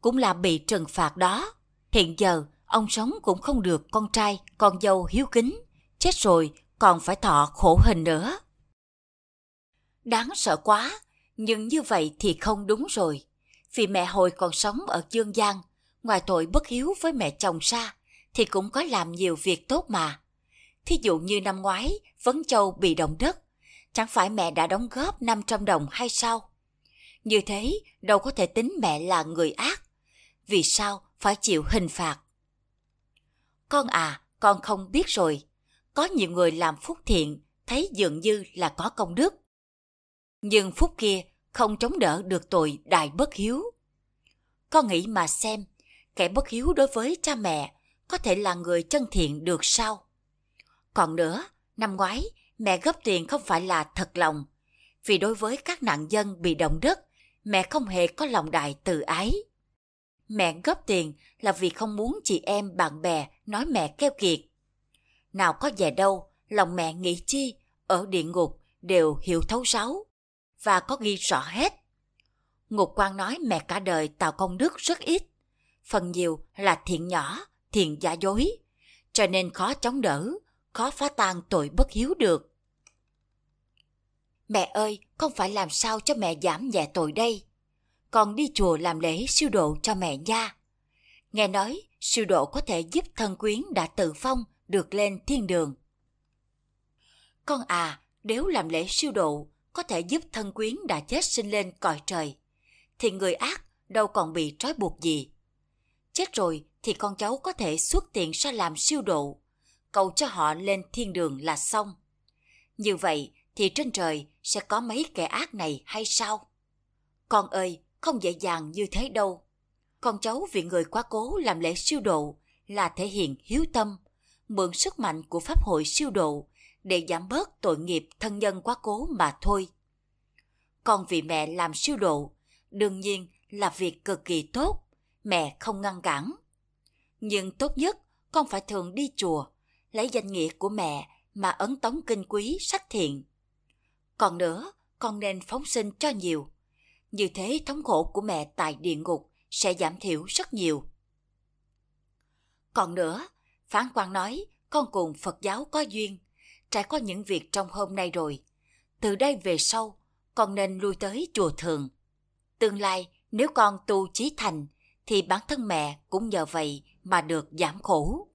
cũng là bị trừng phạt đó. Hiện giờ, ông sống cũng không được con trai, con dâu hiếu kính. Chết rồi, còn phải thọ khổ hình nữa. Đáng sợ quá, nhưng như vậy thì không đúng rồi. Vì mẹ hồi còn sống ở Dương gian, ngoài tội bất hiếu với mẹ chồng xa, thì cũng có làm nhiều việc tốt mà. Thí dụ như năm ngoái, Vấn Châu bị động đất, chẳng phải mẹ đã đóng góp 500 đồng hay sao? Như thế, đâu có thể tính mẹ là người ác. Vì sao phải chịu hình phạt? Con à, con không biết rồi. Có nhiều người làm phúc thiện, thấy dường như là có công đức nhưng phút kia không chống đỡ được tội đại bất hiếu. Con nghĩ mà xem, kẻ bất hiếu đối với cha mẹ có thể là người chân thiện được sao? Còn nữa, năm ngoái mẹ góp tiền không phải là thật lòng, vì đối với các nạn dân bị động đất, mẹ không hề có lòng đại từ ái. Mẹ góp tiền là vì không muốn chị em bạn bè nói mẹ keo kiệt. Nào có về đâu, lòng mẹ nghĩ chi, ở địa ngục đều hiểu thấu ráo và có ghi rõ hết. Ngục quan nói mẹ cả đời Tào Công Đức rất ít, phần nhiều là thiện nhỏ, thiện giả dối, cho nên khó chống đỡ, khó phá tan tội bất hiếu được. Mẹ ơi, không phải làm sao cho mẹ giảm nhẹ tội đây. Con đi chùa làm lễ siêu độ cho mẹ nha. Nghe nói siêu độ có thể giúp thân quyến đã tự phong được lên thiên đường. Con à, nếu làm lễ siêu độ, có thể giúp thân quyến đã chết sinh lên cõi trời, thì người ác đâu còn bị trói buộc gì. Chết rồi thì con cháu có thể xuất tiền ra làm siêu độ, cầu cho họ lên thiên đường là xong. Như vậy thì trên trời sẽ có mấy kẻ ác này hay sao? Con ơi, không dễ dàng như thế đâu. Con cháu vì người quá cố làm lễ siêu độ là thể hiện hiếu tâm, mượn sức mạnh của Pháp hội siêu độ để giảm bớt tội nghiệp thân nhân quá cố mà thôi. Con vì mẹ làm siêu độ, đương nhiên là việc cực kỳ tốt, mẹ không ngăn cản. Nhưng tốt nhất con phải thường đi chùa, lấy danh nghĩa của mẹ mà ấn tống kinh quý sách thiện. Còn nữa, con nên phóng sinh cho nhiều. Như thế thống khổ của mẹ tại địa ngục sẽ giảm thiểu rất nhiều. Còn nữa, Phán quan nói con cùng Phật giáo có duyên, trải qua những việc trong hôm nay rồi. Từ đây về sau, con nên lui tới chùa thường. Tương lai, nếu con tu chí thành, thì bản thân mẹ cũng nhờ vậy mà được giảm khổ.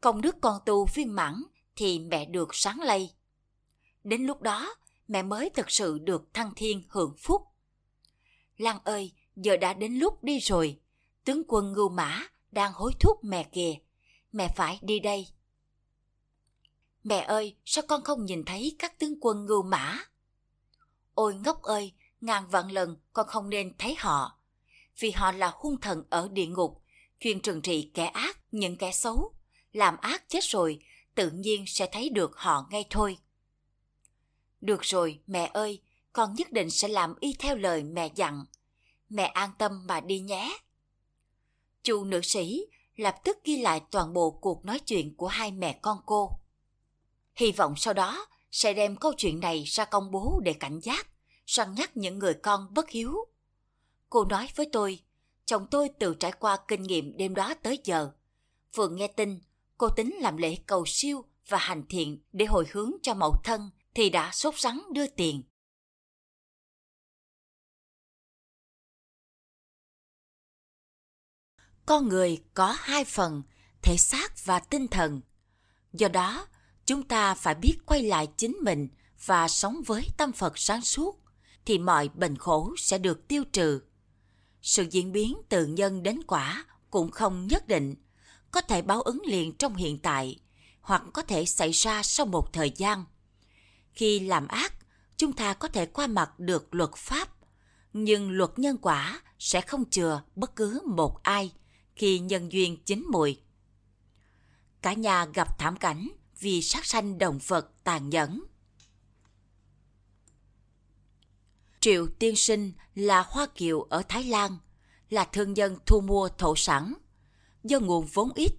Công đức con tu viên mãn thì mẹ được sáng lây. Đến lúc đó, mẹ mới thực sự được thăng thiên hưởng phúc. Lan ơi, giờ đã đến lúc đi rồi. Tướng quân Ngưu Mã đang hối thúc mẹ kìa. Mẹ phải đi đây. Mẹ ơi, sao con không nhìn thấy các tướng quân ngưu mã? Ôi ngốc ơi, ngàn vạn lần con không nên thấy họ. Vì họ là hung thần ở địa ngục, chuyên trừng trị kẻ ác, những kẻ xấu. Làm ác chết rồi, tự nhiên sẽ thấy được họ ngay thôi. Được rồi, mẹ ơi, con nhất định sẽ làm y theo lời mẹ dặn. Mẹ an tâm mà đi nhé. Chu nữ sĩ lập tức ghi lại toàn bộ cuộc nói chuyện của hai mẹ con cô. Hy vọng sau đó sẽ đem câu chuyện này ra công bố để cảnh giác, săn nhắc những người con bất hiếu. Cô nói với tôi, chồng tôi từ trải qua kinh nghiệm đêm đó tới giờ. Vừa nghe tin, cô tính làm lễ cầu siêu và hành thiện để hồi hướng cho mẫu thân thì đã sốt sắng đưa tiền. Con người có hai phần, thể xác và tinh thần. Do đó, chúng ta phải biết quay lại chính mình và sống với tâm Phật sáng suốt, thì mọi bệnh khổ sẽ được tiêu trừ. Sự diễn biến từ nhân đến quả cũng không nhất định, có thể báo ứng liền trong hiện tại, hoặc có thể xảy ra sau một thời gian. Khi làm ác, chúng ta có thể qua mặt được luật pháp, nhưng luật nhân quả sẽ không chừa bất cứ một ai khi nhân duyên chín mùi. Cả nhà gặp thảm cảnh, vì sát sanh động vật tàn nhẫn. Triệu Tiên Sinh là Hoa Kiều ở Thái Lan, là thương nhân thu mua thổ sản. Do nguồn vốn ít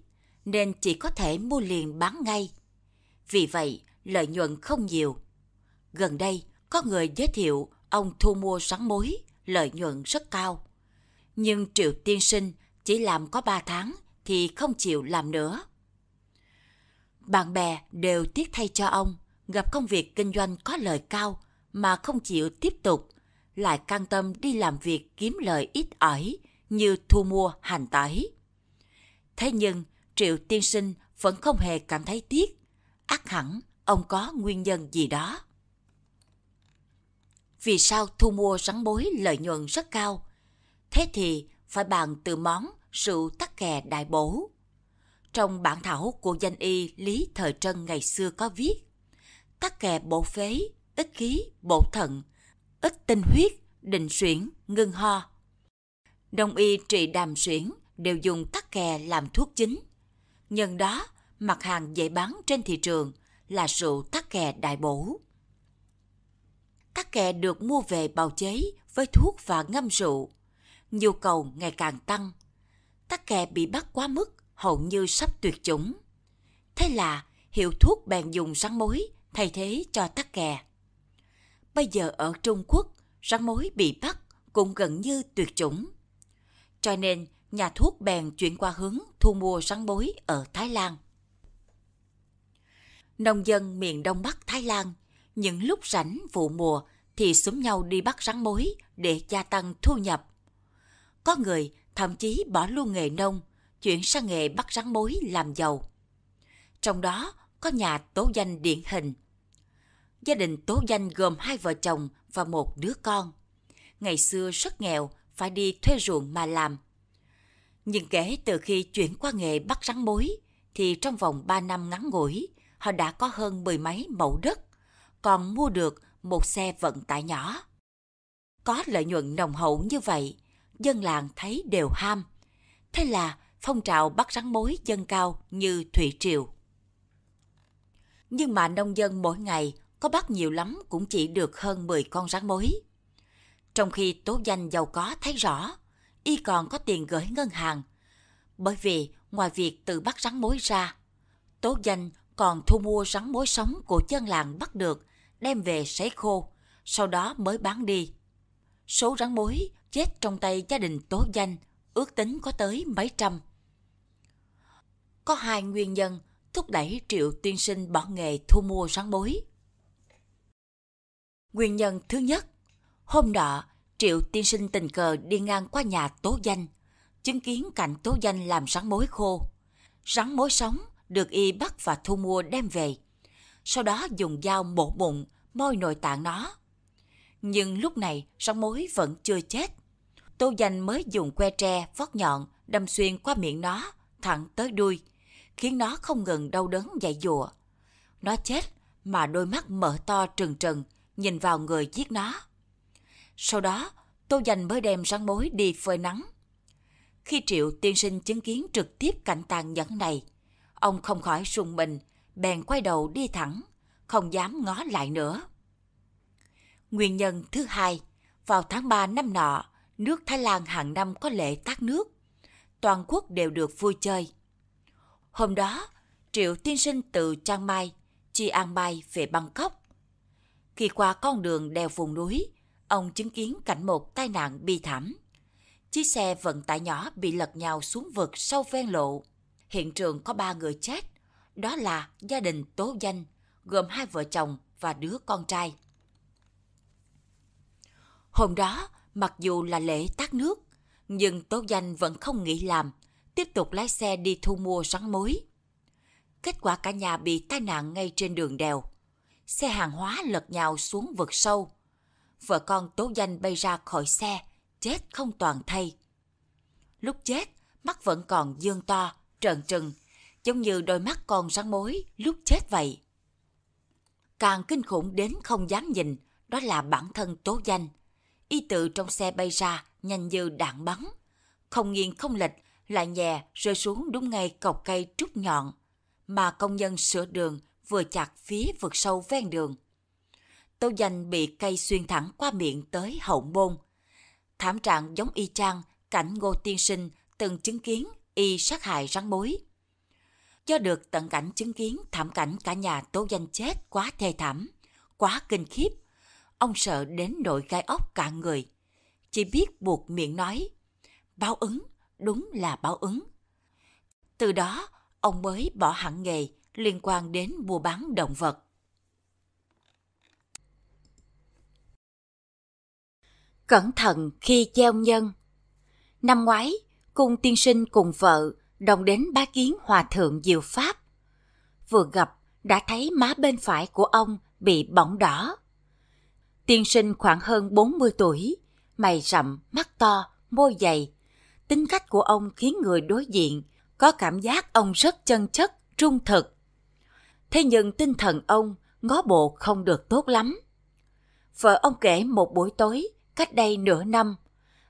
nên chỉ có thể mua liền bán ngay. Vì vậy, lợi nhuận không nhiều. Gần đây, có người giới thiệu ông thu mua sắn mối, lợi nhuận rất cao. Nhưng Triệu Tiên Sinh chỉ làm có 3 tháng thì không chịu làm nữa. Bạn bè đều tiếc thay cho ông, gặp công việc kinh doanh có lời cao mà không chịu tiếp tục, lại can tâm đi làm việc kiếm lời ít ỏi như thu mua hành tỏi. Thế nhưng, Triệu Tiên Sinh vẫn không hề cảm thấy tiếc, ắt hẳn ông có nguyên nhân gì đó. Vì sao thu mua rắn bối lợi nhuận rất cao? Thế thì phải bàn từ món rượu tắc kè đại bổ. Trong bản thảo của danh y Lý Thời Trân ngày xưa có viết, tắc kè bộ phế, ít khí, bộ thận, ít tinh huyết, định suyễn, ngưng ho. Đông y trị đàm suyễn đều dùng tắc kè làm thuốc chính. Nhân đó, mặt hàng dễ bán trên thị trường là rượu tắc kè đại bổ. Tắc kè được mua về bào chế với thuốc và ngâm rượu. Nhu cầu ngày càng tăng. Tắc kè bị bắt quá mức hầu như sắp tuyệt chủng. Thế là hiệu thuốc bèn dùng rắn mối thay thế cho tắc kè. Bây giờ ở Trung Quốc, rắn mối bị bắt cũng gần như tuyệt chủng. Cho nên, nhà thuốc bèn chuyển qua hướng thu mua rắn mối ở Thái Lan. Nông dân miền Đông Bắc Thái Lan, những lúc rảnh vụ mùa thì xúm nhau đi bắt rắn mối để gia tăng thu nhập. Có người thậm chí bỏ luôn nghề nông, chuyển sang nghề bắt rắn mối làm giàu. Trong đó có nhà tố danh điển hình. Gia đình tố danh gồm hai vợ chồng và một đứa con. Ngày xưa rất nghèo, phải đi thuê ruộng mà làm. Nhưng kể từ khi chuyển qua nghề bắt rắn mối, thì trong vòng 3 năm ngắn ngủi, họ đã có hơn mười mấy mẫu đất, còn mua được một xe vận tải nhỏ. Có lợi nhuận nồng hậu như vậy, dân làng thấy đều ham. Thế là phong trào bắt rắn mối dâng cao như thủy triều. Nhưng mà nông dân mỗi ngày có bắt nhiều lắm cũng chỉ được hơn 10 con rắn mối. Trong khi tố danh giàu có thấy rõ, y còn có tiền gửi ngân hàng. Bởi vì ngoài việc tự bắt rắn mối ra, tố danh còn thu mua rắn mối sống của dân làng bắt được, đem về sấy khô, sau đó mới bán đi. Số rắn mối chết trong tay gia đình tố danh ước tính có tới mấy trăm. Có hai nguyên nhân thúc đẩy Triệu Tiên Sinh bỏ nghề thu mua sáng bối. Nguyên nhân thứ nhất, hôm nọ Triệu Tiên Sinh tình cờ đi ngang qua nhà tố danh, chứng kiến cảnh tố danh làm rắn mối khô. Rắn mối sống được y bắt và thu mua đem về. Sau đó dùng dao mổ bụng, moi nội tạng nó. Nhưng lúc này rắn mối vẫn chưa chết. Tô Danh mới dùng que tre vót nhọn đâm xuyên qua miệng nó, thẳng tới đuôi, khiến nó không ngừng đau đớn dạy dùa. Nó chết mà đôi mắt mở to trừng trừng, nhìn vào người giết nó. Sau đó, Tô Danh mới đem rắn mối đi phơi nắng. Khi Triệu tiên sinh chứng kiến trực tiếp cảnh tàn nhẫn này, ông không khỏi sùng mình, bèn quay đầu đi thẳng, không dám ngó lại nữa. Nguyên nhân thứ hai, vào tháng 3 năm nọ, nước Thái Lan hàng năm có lễ tát nước. Toàn quốc đều được vui chơi. Hôm đó, Triệu tiên sinh từ Chiang Mai, Chi An Mai về Bangkok. Khi qua con đường đèo vùng núi, ông chứng kiến cảnh một tai nạn bi thảm. Chiếc xe vận tải nhỏ bị lật nhào xuống vực sâu ven lộ. Hiện trường có ba người chết, đó là gia đình tố danh, gồm hai vợ chồng và đứa con trai. Hôm đó, Mặc dù là lễ tát nước, nhưng Tố Danh vẫn không nghĩ làm, tiếp tục lái xe đi thu mua rắn mối. Kết quả cả nhà bị tai nạn ngay trên đường đèo. Xe hàng hóa lật nhào xuống vực sâu. Vợ con Tố Danh bay ra khỏi xe, chết không toàn thay. Lúc chết, mắt vẫn còn dương to, trợn trừng, giống như đôi mắt con rắn mối lúc chết vậy. Càng kinh khủng đến không dám nhìn, đó là bản thân Tố Danh y tự trong xe bay ra, nhanh như đạn bắn. Không nghiêng không lệch, lại nhẹ rơi xuống đúng ngay cọc cây trúc nhọn, mà công nhân sửa đường vừa chặt phía vực sâu ven đường. Tô danh bị cây xuyên thẳng qua miệng tới hậu môn. Thảm trạng giống y chang cảnh Ngô Tiên Sinh từng chứng kiến y sát hại rắn mối. Do được tận cảnh chứng kiến thảm cảnh cả nhà tố danh chết quá thê thảm, quá kinh khiếp, ông sợ đến đội gai ốc cả người. Chỉ biết buộc miệng nói, báo ứng, đúng là báo ứng. Từ đó, ông mới bỏ hẳn nghề liên quan đến mua bán động vật. Cẩn thận khi gieo nhân Năm ngoái, cung tiên sinh cùng vợ đồng đến bá kiến hòa thượng diệu pháp. Vừa gặp đã thấy má bên phải của ông bị bỏng đỏ. Tiên sinh khoảng hơn 40 tuổi, mày rậm, mắt to, môi dày. Tính cách của ông khiến người đối diện có cảm giác ông rất chân chất, trung thực. Thế nhưng tinh thần ông ngó bộ không được tốt lắm. Vợ ông kể một buổi tối, cách đây nửa năm,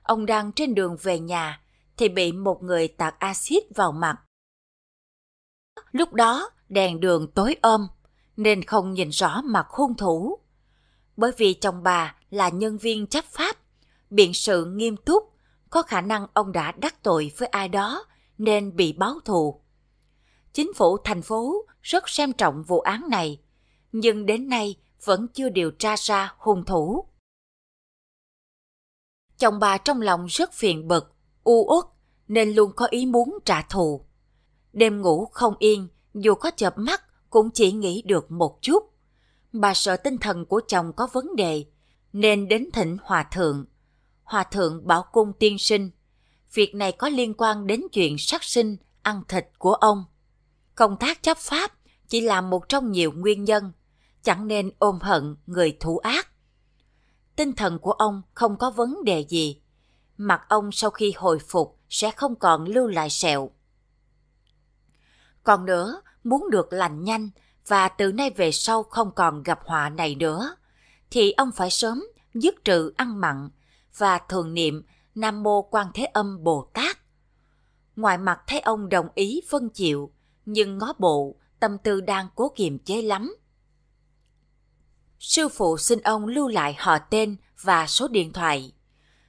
ông đang trên đường về nhà thì bị một người tạt axit vào mặt. Lúc đó, đèn đường tối ôm nên không nhìn rõ mặt hung thủ bởi vì chồng bà là nhân viên chấp pháp, biện sự nghiêm túc, có khả năng ông đã đắc tội với ai đó nên bị báo thù. Chính phủ thành phố rất xem trọng vụ án này, nhưng đến nay vẫn chưa điều tra ra hung thủ. Chồng bà trong lòng rất phiền bực, u uất nên luôn có ý muốn trả thù. Đêm ngủ không yên, dù có chợp mắt cũng chỉ nghĩ được một chút bà sợ tinh thần của chồng có vấn đề, nên đến thỉnh hòa thượng. Hòa thượng bảo cung tiên sinh, việc này có liên quan đến chuyện sát sinh, ăn thịt của ông. Công tác chấp pháp chỉ là một trong nhiều nguyên nhân, chẳng nên ôm hận người thủ ác. Tinh thần của ông không có vấn đề gì, mặt ông sau khi hồi phục sẽ không còn lưu lại sẹo. Còn nữa, muốn được lành nhanh và từ nay về sau không còn gặp họa này nữa, thì ông phải sớm dứt trừ ăn mặn và thường niệm Nam Mô Quan Thế Âm Bồ Tát. Ngoài mặt thấy ông đồng ý phân vâng chịu, nhưng ngó bộ, tâm tư đang cố kiềm chế lắm. Sư phụ xin ông lưu lại họ tên và số điện thoại.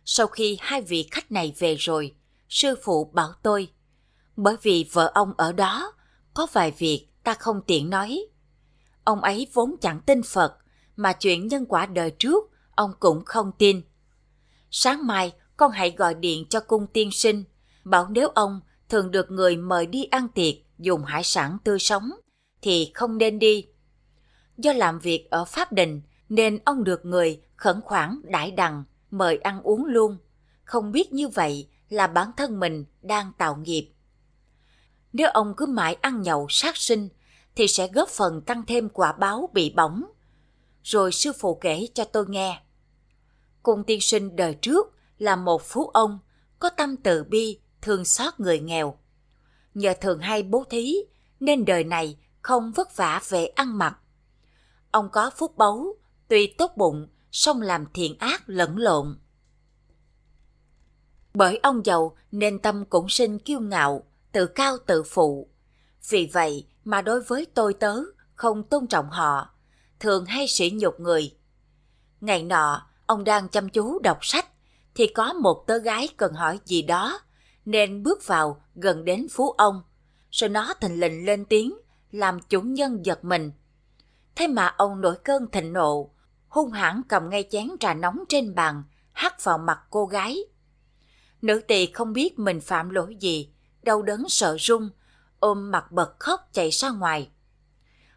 Sau khi hai vị khách này về rồi, sư phụ bảo tôi. Bởi vì vợ ông ở đó, có vài việc ta không tiện nói, Ông ấy vốn chẳng tin Phật, mà chuyện nhân quả đời trước, ông cũng không tin. Sáng mai, con hãy gọi điện cho cung tiên sinh, bảo nếu ông thường được người mời đi ăn tiệc dùng hải sản tươi sống, thì không nên đi. Do làm việc ở Pháp Đình, nên ông được người khẩn khoản đãi đằng, mời ăn uống luôn. Không biết như vậy là bản thân mình đang tạo nghiệp. Nếu ông cứ mãi ăn nhậu sát sinh, thì sẽ góp phần tăng thêm quả báo bị bỏng. Rồi sư phụ kể cho tôi nghe. Cung tiên sinh đời trước là một phú ông, có tâm từ bi, thương xót người nghèo. Nhờ thường hay bố thí, nên đời này không vất vả về ăn mặc. Ông có phúc báu, tuy tốt bụng, song làm thiện ác lẫn lộn. Bởi ông giàu nên tâm cũng sinh kiêu ngạo, tự cao tự phụ. Vì vậy, mà đối với tôi tớ không tôn trọng họ, thường hay sỉ nhục người. Ngày nọ, ông đang chăm chú đọc sách, thì có một tớ gái cần hỏi gì đó, nên bước vào gần đến phú ông. Rồi nó thình lình lên tiếng, làm chủ nhân giật mình. Thế mà ông nổi cơn thịnh nộ, hung hãn cầm ngay chén trà nóng trên bàn, hắt vào mặt cô gái. Nữ tỳ không biết mình phạm lỗi gì, đau đớn sợ run, ôm mặt bật khóc chạy ra ngoài.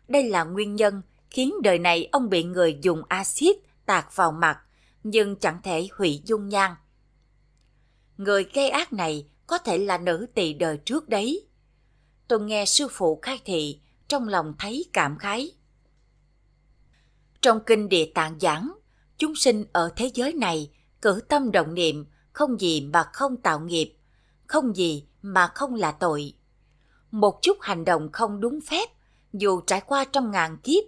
Đây là nguyên nhân khiến đời này ông bị người dùng axit tạt vào mặt, nhưng chẳng thể hủy dung nhan. Người gây ác này có thể là nữ tỳ đời trước đấy. Tôi nghe sư phụ khai thị, trong lòng thấy cảm khái. Trong kinh địa tạng giảng, chúng sinh ở thế giới này cử tâm động niệm, không gì mà không tạo nghiệp, không gì mà không là tội một chút hành động không đúng phép, dù trải qua trong ngàn kiếp,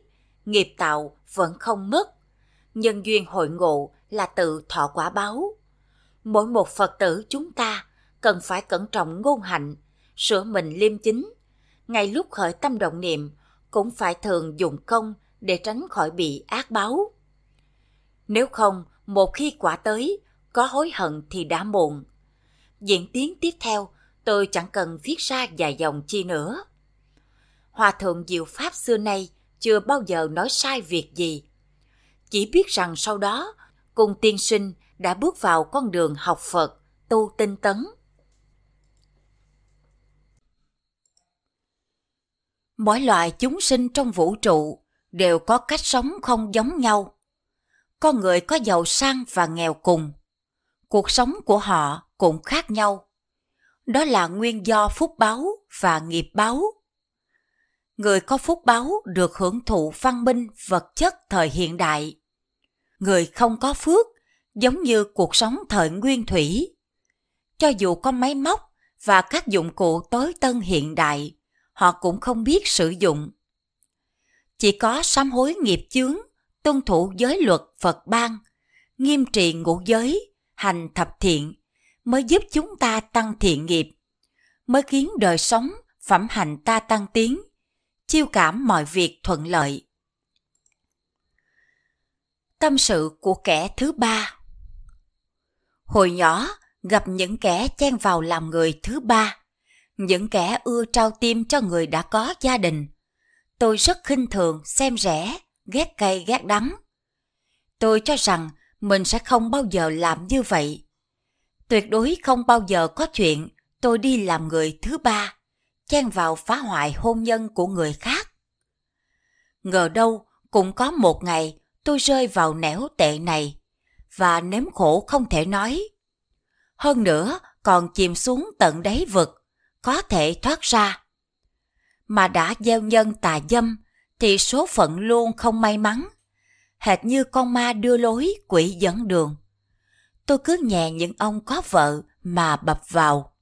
nghiệp tạo vẫn không mất. Nhân duyên hội ngộ là tự thọ quả báo. Mỗi một Phật tử chúng ta cần phải cẩn trọng ngôn hạnh, sửa mình liêm chính. Ngay lúc khởi tâm động niệm cũng phải thường dùng công để tránh khỏi bị ác báo. Nếu không, một khi quả tới, có hối hận thì đã muộn. Diễn tiến tiếp theo tôi chẳng cần viết ra vài dòng chi nữa. Hòa thượng Diệu Pháp xưa nay chưa bao giờ nói sai việc gì. Chỉ biết rằng sau đó, cùng tiên sinh đã bước vào con đường học Phật, tu tinh tấn. Mỗi loại chúng sinh trong vũ trụ đều có cách sống không giống nhau. Con người có giàu sang và nghèo cùng. Cuộc sống của họ cũng khác nhau đó là nguyên do phúc báo và nghiệp báo người có phúc báo được hưởng thụ văn minh vật chất thời hiện đại người không có phước giống như cuộc sống thời nguyên thủy cho dù có máy móc và các dụng cụ tối tân hiện đại họ cũng không biết sử dụng chỉ có sám hối nghiệp chướng tuân thủ giới luật phật ban nghiêm trì ngũ giới hành thập thiện mới giúp chúng ta tăng thiện nghiệp, mới khiến đời sống, phẩm hạnh ta tăng tiến, chiêu cảm mọi việc thuận lợi. Tâm sự của kẻ thứ ba Hồi nhỏ, gặp những kẻ chen vào làm người thứ ba, những kẻ ưa trao tim cho người đã có gia đình. Tôi rất khinh thường, xem rẻ, ghét cay ghét đắng. Tôi cho rằng mình sẽ không bao giờ làm như vậy. Tuyệt đối không bao giờ có chuyện tôi đi làm người thứ ba, chen vào phá hoại hôn nhân của người khác. Ngờ đâu cũng có một ngày tôi rơi vào nẻo tệ này và nếm khổ không thể nói. Hơn nữa còn chìm xuống tận đáy vực, có thể thoát ra. Mà đã gieo nhân tà dâm thì số phận luôn không may mắn, hệt như con ma đưa lối quỷ dẫn đường tôi cứ nhẹ những ông có vợ mà bập vào.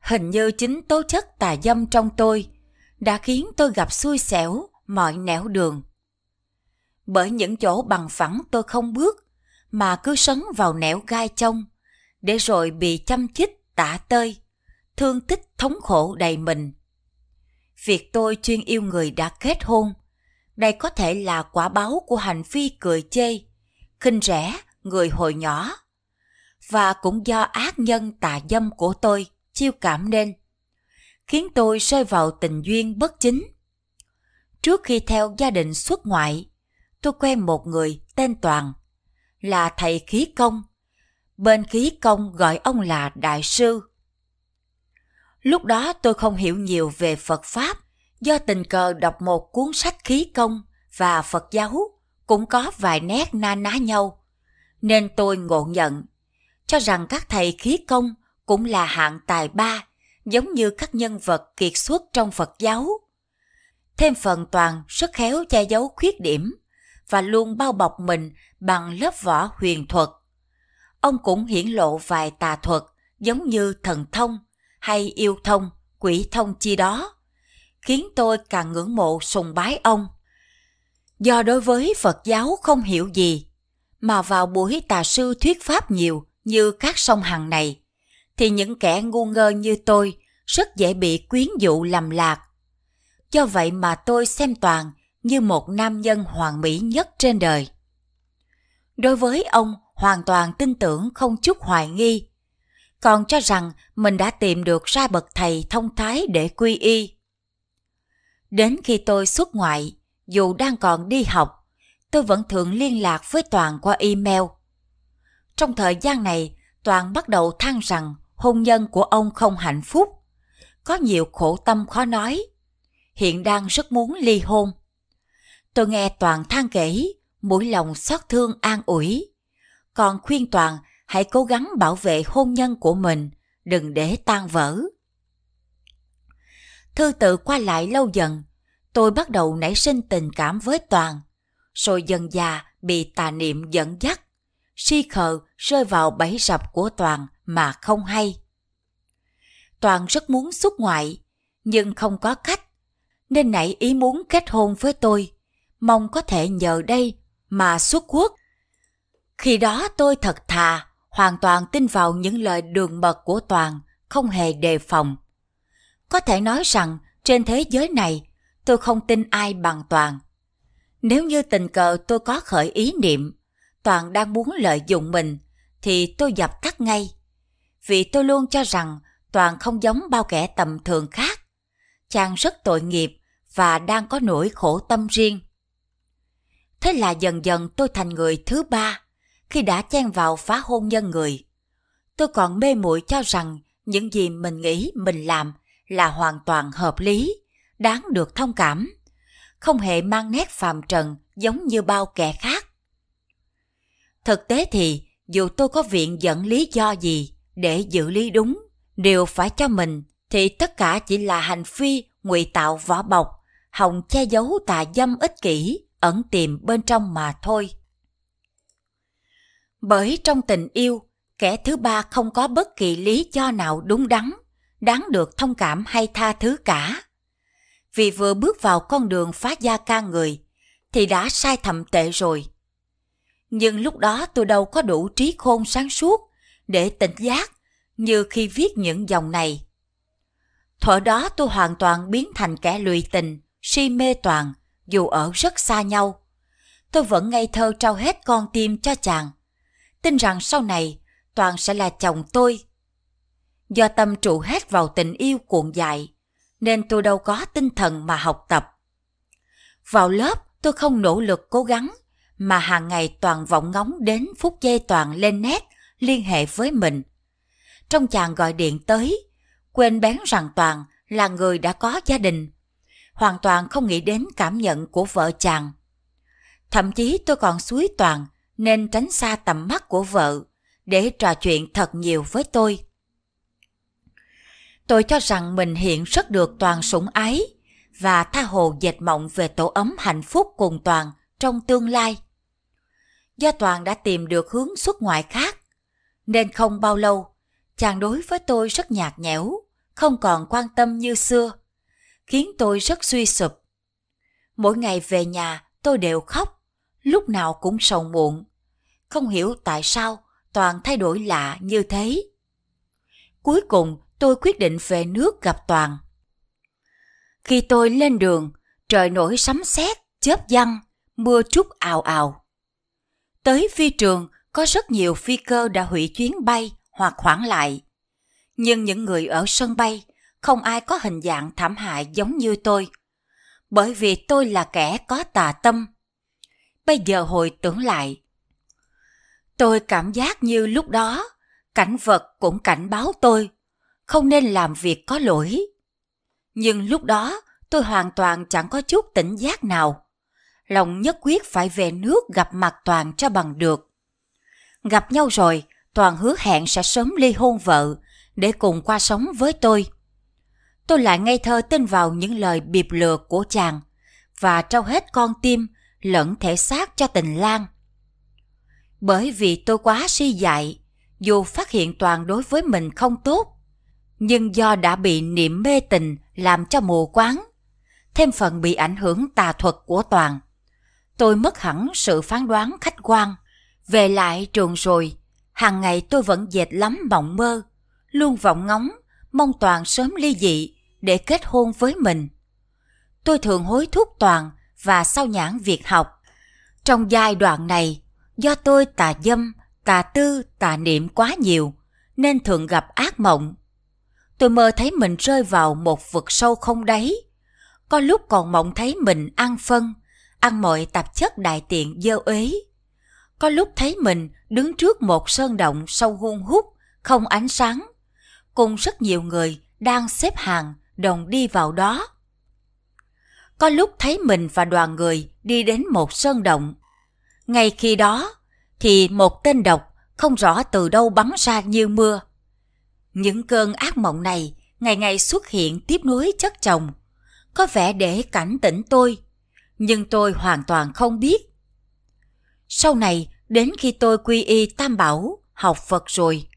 Hình như chính tố chất tà dâm trong tôi đã khiến tôi gặp xui xẻo mọi nẻo đường. Bởi những chỗ bằng phẳng tôi không bước mà cứ sấn vào nẻo gai trong để rồi bị chăm chích tả tơi, thương tích thống khổ đầy mình. Việc tôi chuyên yêu người đã kết hôn, đây có thể là quả báo của hành vi cười chê, khinh rẻ người hồi nhỏ. Và cũng do ác nhân tà dâm của tôi chiêu cảm nên, khiến tôi rơi vào tình duyên bất chính. Trước khi theo gia đình xuất ngoại, tôi quen một người tên Toàn, là thầy khí công. Bên khí công gọi ông là Đại sư. Lúc đó tôi không hiểu nhiều về Phật Pháp, do tình cờ đọc một cuốn sách khí công và Phật giáo cũng có vài nét na ná nhau nên tôi ngộ nhận, cho rằng các thầy khí công cũng là hạng tài ba, giống như các nhân vật kiệt xuất trong Phật giáo. Thêm phần toàn rất khéo che giấu khuyết điểm và luôn bao bọc mình bằng lớp vỏ huyền thuật. Ông cũng hiển lộ vài tà thuật giống như thần thông hay yêu thông, quỷ thông chi đó, khiến tôi càng ngưỡng mộ sùng bái ông. Do đối với Phật giáo không hiểu gì, mà vào buổi tà sư thuyết pháp nhiều như các sông hằng này, thì những kẻ ngu ngơ như tôi rất dễ bị quyến dụ lầm lạc. Cho vậy mà tôi xem Toàn như một nam nhân hoàn mỹ nhất trên đời. Đối với ông, hoàn toàn tin tưởng không chút hoài nghi. Còn cho rằng mình đã tìm được ra bậc thầy thông thái để quy y. Đến khi tôi xuất ngoại, dù đang còn đi học, tôi vẫn thường liên lạc với Toàn qua email. Trong thời gian này, Toàn bắt đầu than rằng hôn nhân của ông không hạnh phúc, có nhiều khổ tâm khó nói, hiện đang rất muốn ly hôn. Tôi nghe Toàn than kể, mũi lòng xót thương an ủi, còn khuyên Toàn hãy cố gắng bảo vệ hôn nhân của mình, đừng để tan vỡ. Thư tự qua lại lâu dần, tôi bắt đầu nảy sinh tình cảm với Toàn rồi dần già bị tà niệm dẫn dắt, si khờ rơi vào bẫy rập của Toàn mà không hay. Toàn rất muốn xuất ngoại, nhưng không có cách, nên nảy ý muốn kết hôn với tôi, mong có thể nhờ đây mà xuất quốc. Khi đó tôi thật thà, hoàn toàn tin vào những lời đường mật của Toàn, không hề đề phòng. Có thể nói rằng trên thế giới này, tôi không tin ai bằng Toàn. Nếu như tình cờ tôi có khởi ý niệm, Toàn đang muốn lợi dụng mình, thì tôi dập tắt ngay. Vì tôi luôn cho rằng Toàn không giống bao kẻ tầm thường khác. Chàng rất tội nghiệp và đang có nỗi khổ tâm riêng. Thế là dần dần tôi thành người thứ ba khi đã chen vào phá hôn nhân người. Tôi còn mê muội cho rằng những gì mình nghĩ mình làm là hoàn toàn hợp lý, đáng được thông cảm không hề mang nét phàm trần giống như bao kẻ khác. Thực tế thì, dù tôi có viện dẫn lý do gì để giữ lý đúng, điều phải cho mình thì tất cả chỉ là hành phi ngụy tạo vỏ bọc, hòng che giấu tà dâm ích kỷ ẩn tiềm bên trong mà thôi. Bởi trong tình yêu, kẻ thứ ba không có bất kỳ lý do nào đúng đắn, đáng được thông cảm hay tha thứ cả vì vừa bước vào con đường phá gia ca người, thì đã sai thậm tệ rồi. Nhưng lúc đó tôi đâu có đủ trí khôn sáng suốt để tỉnh giác như khi viết những dòng này. Thuở đó tôi hoàn toàn biến thành kẻ lùi tình, si mê toàn, dù ở rất xa nhau. Tôi vẫn ngây thơ trao hết con tim cho chàng. Tin rằng sau này, Toàn sẽ là chồng tôi. Do tâm trụ hết vào tình yêu cuộn dại, nên tôi đâu có tinh thần mà học tập. Vào lớp, tôi không nỗ lực cố gắng, mà hàng ngày toàn vọng ngóng đến phút giây toàn lên nét, liên hệ với mình. Trong chàng gọi điện tới, quên bén rằng Toàn là người đã có gia đình. Hoàn toàn không nghĩ đến cảm nhận của vợ chàng. Thậm chí tôi còn suối Toàn nên tránh xa tầm mắt của vợ để trò chuyện thật nhiều với tôi. Tôi cho rằng mình hiện rất được Toàn sủng ái và tha hồ dệt mộng về tổ ấm hạnh phúc cùng Toàn trong tương lai. Do Toàn đã tìm được hướng xuất ngoại khác, nên không bao lâu, chàng đối với tôi rất nhạt nhẽo, không còn quan tâm như xưa, khiến tôi rất suy sụp. Mỗi ngày về nhà tôi đều khóc, lúc nào cũng sầu muộn. Không hiểu tại sao Toàn thay đổi lạ như thế. Cuối cùng tôi quyết định về nước gặp Toàn. Khi tôi lên đường, trời nổi sấm sét, chớp giăng, mưa trút ào ào. Tới phi trường, có rất nhiều phi cơ đã hủy chuyến bay hoặc hoãn lại. Nhưng những người ở sân bay, không ai có hình dạng thảm hại giống như tôi. Bởi vì tôi là kẻ có tà tâm. Bây giờ hồi tưởng lại, tôi cảm giác như lúc đó, cảnh vật cũng cảnh báo tôi không nên làm việc có lỗi. Nhưng lúc đó, tôi hoàn toàn chẳng có chút tỉnh giác nào. Lòng nhất quyết phải về nước gặp mặt Toàn cho bằng được. Gặp nhau rồi, Toàn hứa hẹn sẽ sớm ly hôn vợ để cùng qua sống với tôi. Tôi lại ngây thơ tin vào những lời bịp lừa của chàng và trao hết con tim lẫn thể xác cho tình lang. Bởi vì tôi quá si dại, dù phát hiện Toàn đối với mình không tốt, nhưng do đã bị niệm mê tình làm cho mù quáng, thêm phần bị ảnh hưởng tà thuật của Toàn. Tôi mất hẳn sự phán đoán khách quan. Về lại trường rồi, hàng ngày tôi vẫn dệt lắm mộng mơ, luôn vọng ngóng, mong Toàn sớm ly dị để kết hôn với mình. Tôi thường hối thúc Toàn và sao nhãn việc học. Trong giai đoạn này, do tôi tà dâm, tà tư, tà niệm quá nhiều, nên thường gặp ác mộng tôi mơ thấy mình rơi vào một vực sâu không đáy. Có lúc còn mộng thấy mình ăn phân, ăn mọi tạp chất đại tiện dơ uế. Có lúc thấy mình đứng trước một sơn động sâu hun hút, không ánh sáng, cùng rất nhiều người đang xếp hàng đồng đi vào đó. Có lúc thấy mình và đoàn người đi đến một sơn động. Ngay khi đó, thì một tên độc không rõ từ đâu bắn ra như mưa, những cơn ác mộng này ngày ngày xuất hiện tiếp nối chất chồng. Có vẻ để cảnh tỉnh tôi, nhưng tôi hoàn toàn không biết. Sau này, đến khi tôi quy y tam bảo, học Phật rồi,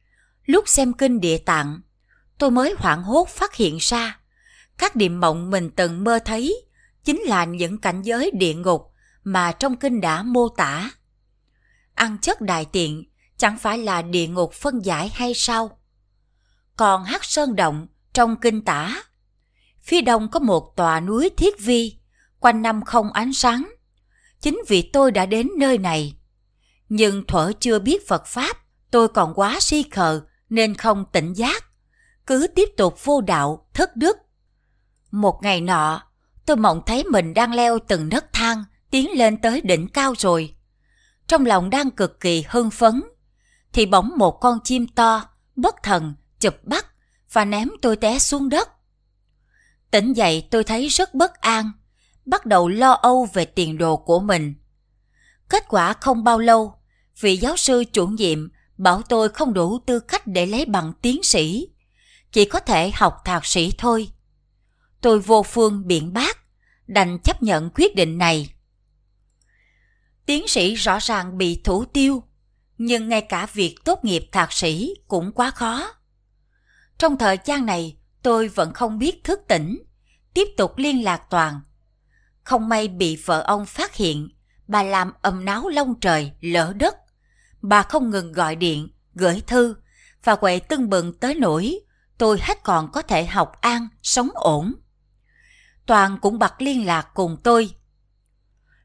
lúc xem kinh địa tạng, tôi mới hoảng hốt phát hiện ra các điểm mộng mình từng mơ thấy chính là những cảnh giới địa ngục mà trong kinh đã mô tả. Ăn chất đại tiện chẳng phải là địa ngục phân giải hay sao? còn hát sơn động trong kinh tả. Phía đông có một tòa núi thiết vi, quanh năm không ánh sáng. Chính vì tôi đã đến nơi này. Nhưng thuở chưa biết Phật Pháp, tôi còn quá si khờ nên không tỉnh giác. Cứ tiếp tục vô đạo, thất đức. Một ngày nọ, tôi mộng thấy mình đang leo từng nấc thang, tiến lên tới đỉnh cao rồi. Trong lòng đang cực kỳ hưng phấn, thì bỗng một con chim to, bất thần, chụp bắt và ném tôi té xuống đất. Tỉnh dậy tôi thấy rất bất an, bắt đầu lo âu về tiền đồ của mình. Kết quả không bao lâu, vị giáo sư chủ nhiệm bảo tôi không đủ tư cách để lấy bằng tiến sĩ, chỉ có thể học thạc sĩ thôi. Tôi vô phương biện bác, đành chấp nhận quyết định này. Tiến sĩ rõ ràng bị thủ tiêu, nhưng ngay cả việc tốt nghiệp thạc sĩ cũng quá khó. Trong thời gian này, tôi vẫn không biết thức tỉnh, tiếp tục liên lạc Toàn. Không may bị vợ ông phát hiện, bà làm ầm náo lông trời, lỡ đất. Bà không ngừng gọi điện, gửi thư, và quậy tưng bừng tới nỗi tôi hết còn có thể học an, sống ổn. Toàn cũng bật liên lạc cùng tôi.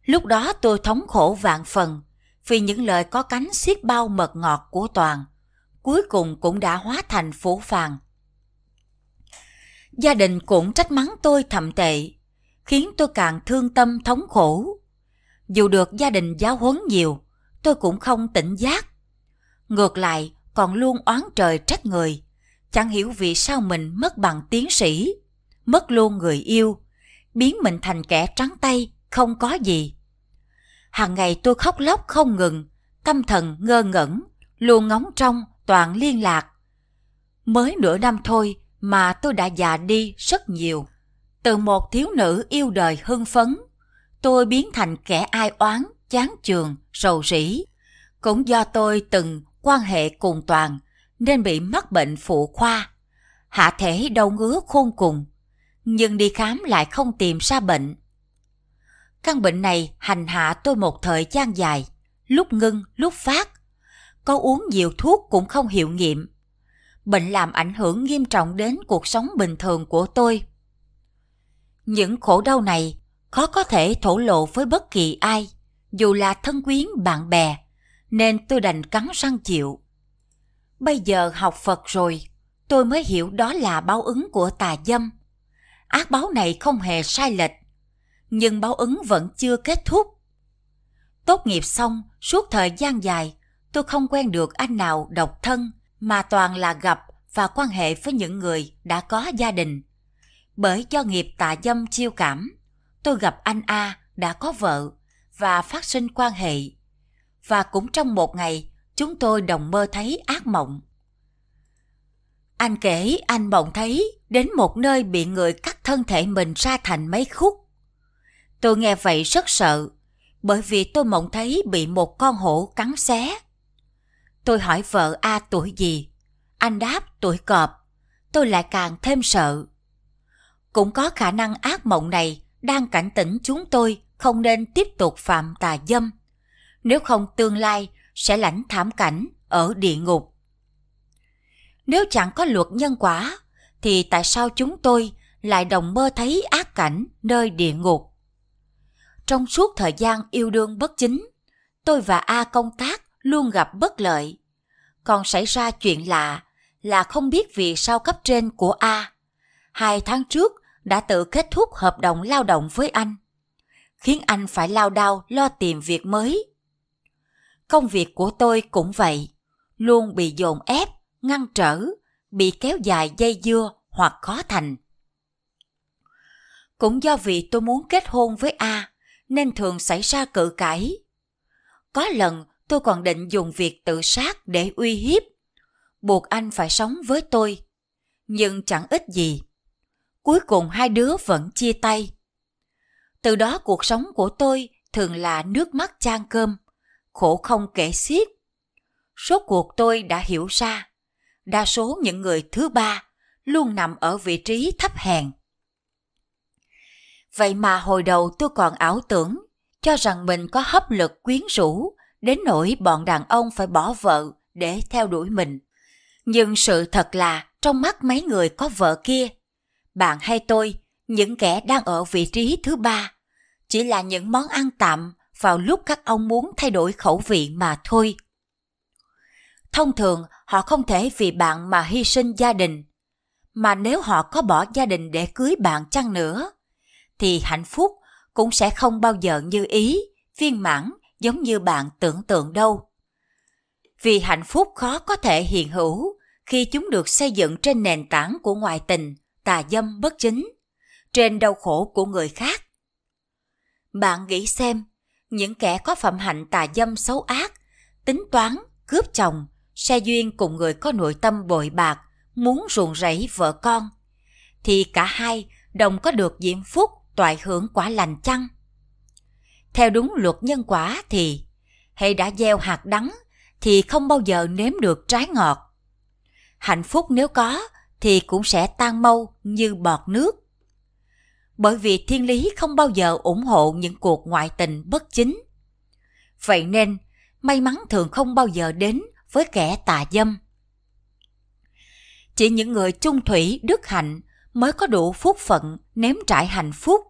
Lúc đó tôi thống khổ vạn phần vì những lời có cánh xiết bao mật ngọt của Toàn, cuối cùng cũng đã hóa thành phổ phàng, Gia đình cũng trách mắng tôi thậm tệ, khiến tôi càng thương tâm thống khổ. Dù được gia đình giáo huấn nhiều, tôi cũng không tỉnh giác. Ngược lại, còn luôn oán trời trách người. Chẳng hiểu vì sao mình mất bằng tiến sĩ, mất luôn người yêu, biến mình thành kẻ trắng tay, không có gì. Hàng ngày tôi khóc lóc không ngừng, tâm thần ngơ ngẩn, luôn ngóng trong, toàn liên lạc. Mới nửa năm thôi mà tôi đã già đi rất nhiều. Từ một thiếu nữ yêu đời hưng phấn, tôi biến thành kẻ ai oán, chán trường, rầu rĩ. Cũng do tôi từng quan hệ cùng toàn nên bị mắc bệnh phụ khoa. Hạ thể đau ngứa khôn cùng, nhưng đi khám lại không tìm ra bệnh. Căn bệnh này hành hạ tôi một thời gian dài, lúc ngưng, lúc phát. Có uống nhiều thuốc cũng không hiệu nghiệm bệnh làm ảnh hưởng nghiêm trọng đến cuộc sống bình thường của tôi. Những khổ đau này khó có thể thổ lộ với bất kỳ ai, dù là thân quyến bạn bè, nên tôi đành cắn răng chịu. Bây giờ học Phật rồi, tôi mới hiểu đó là báo ứng của tà dâm. Ác báo này không hề sai lệch, nhưng báo ứng vẫn chưa kết thúc. Tốt nghiệp xong, suốt thời gian dài, tôi không quen được anh nào độc thân mà toàn là gặp và quan hệ với những người đã có gia đình. Bởi do nghiệp tà dâm chiêu cảm, tôi gặp anh A đã có vợ và phát sinh quan hệ. Và cũng trong một ngày, chúng tôi đồng mơ thấy ác mộng. Anh kể anh mộng thấy đến một nơi bị người cắt thân thể mình ra thành mấy khúc. Tôi nghe vậy rất sợ, bởi vì tôi mộng thấy bị một con hổ cắn xé Tôi hỏi vợ A tuổi gì? Anh đáp tuổi cọp. Tôi lại càng thêm sợ. Cũng có khả năng ác mộng này đang cảnh tỉnh chúng tôi không nên tiếp tục phạm tà dâm. Nếu không tương lai sẽ lãnh thảm cảnh ở địa ngục. Nếu chẳng có luật nhân quả, thì tại sao chúng tôi lại đồng mơ thấy ác cảnh nơi địa ngục? Trong suốt thời gian yêu đương bất chính, tôi và A công tác luôn gặp bất lợi. Còn xảy ra chuyện lạ là không biết vì sao cấp trên của A hai tháng trước đã tự kết thúc hợp đồng lao động với anh, khiến anh phải lao đao lo tìm việc mới. Công việc của tôi cũng vậy, luôn bị dồn ép, ngăn trở, bị kéo dài dây dưa hoặc khó thành. Cũng do vì tôi muốn kết hôn với A nên thường xảy ra cự cãi. Có lần tôi còn định dùng việc tự sát để uy hiếp, buộc anh phải sống với tôi. Nhưng chẳng ích gì. Cuối cùng hai đứa vẫn chia tay. Từ đó cuộc sống của tôi thường là nước mắt chan cơm, khổ không kể xiết. Số cuộc tôi đã hiểu ra, đa số những người thứ ba luôn nằm ở vị trí thấp hèn. Vậy mà hồi đầu tôi còn ảo tưởng cho rằng mình có hấp lực quyến rũ, đến nỗi bọn đàn ông phải bỏ vợ để theo đuổi mình. Nhưng sự thật là trong mắt mấy người có vợ kia, bạn hay tôi, những kẻ đang ở vị trí thứ ba, chỉ là những món ăn tạm vào lúc các ông muốn thay đổi khẩu vị mà thôi. Thông thường, họ không thể vì bạn mà hy sinh gia đình. Mà nếu họ có bỏ gia đình để cưới bạn chăng nữa, thì hạnh phúc cũng sẽ không bao giờ như ý, viên mãn giống như bạn tưởng tượng đâu. Vì hạnh phúc khó có thể hiện hữu khi chúng được xây dựng trên nền tảng của ngoại tình, tà dâm bất chính, trên đau khổ của người khác. Bạn nghĩ xem, những kẻ có phẩm hạnh tà dâm xấu ác, tính toán, cướp chồng, xe duyên cùng người có nội tâm bội bạc, muốn ruồng rẫy vợ con, thì cả hai đồng có được diễm phúc toại hưởng quả lành chăng? theo đúng luật nhân quả thì hay đã gieo hạt đắng thì không bao giờ nếm được trái ngọt. Hạnh phúc nếu có thì cũng sẽ tan mâu như bọt nước. Bởi vì thiên lý không bao giờ ủng hộ những cuộc ngoại tình bất chính. Vậy nên, may mắn thường không bao giờ đến với kẻ tà dâm. Chỉ những người chung thủy đức hạnh mới có đủ phúc phận nếm trải hạnh phúc.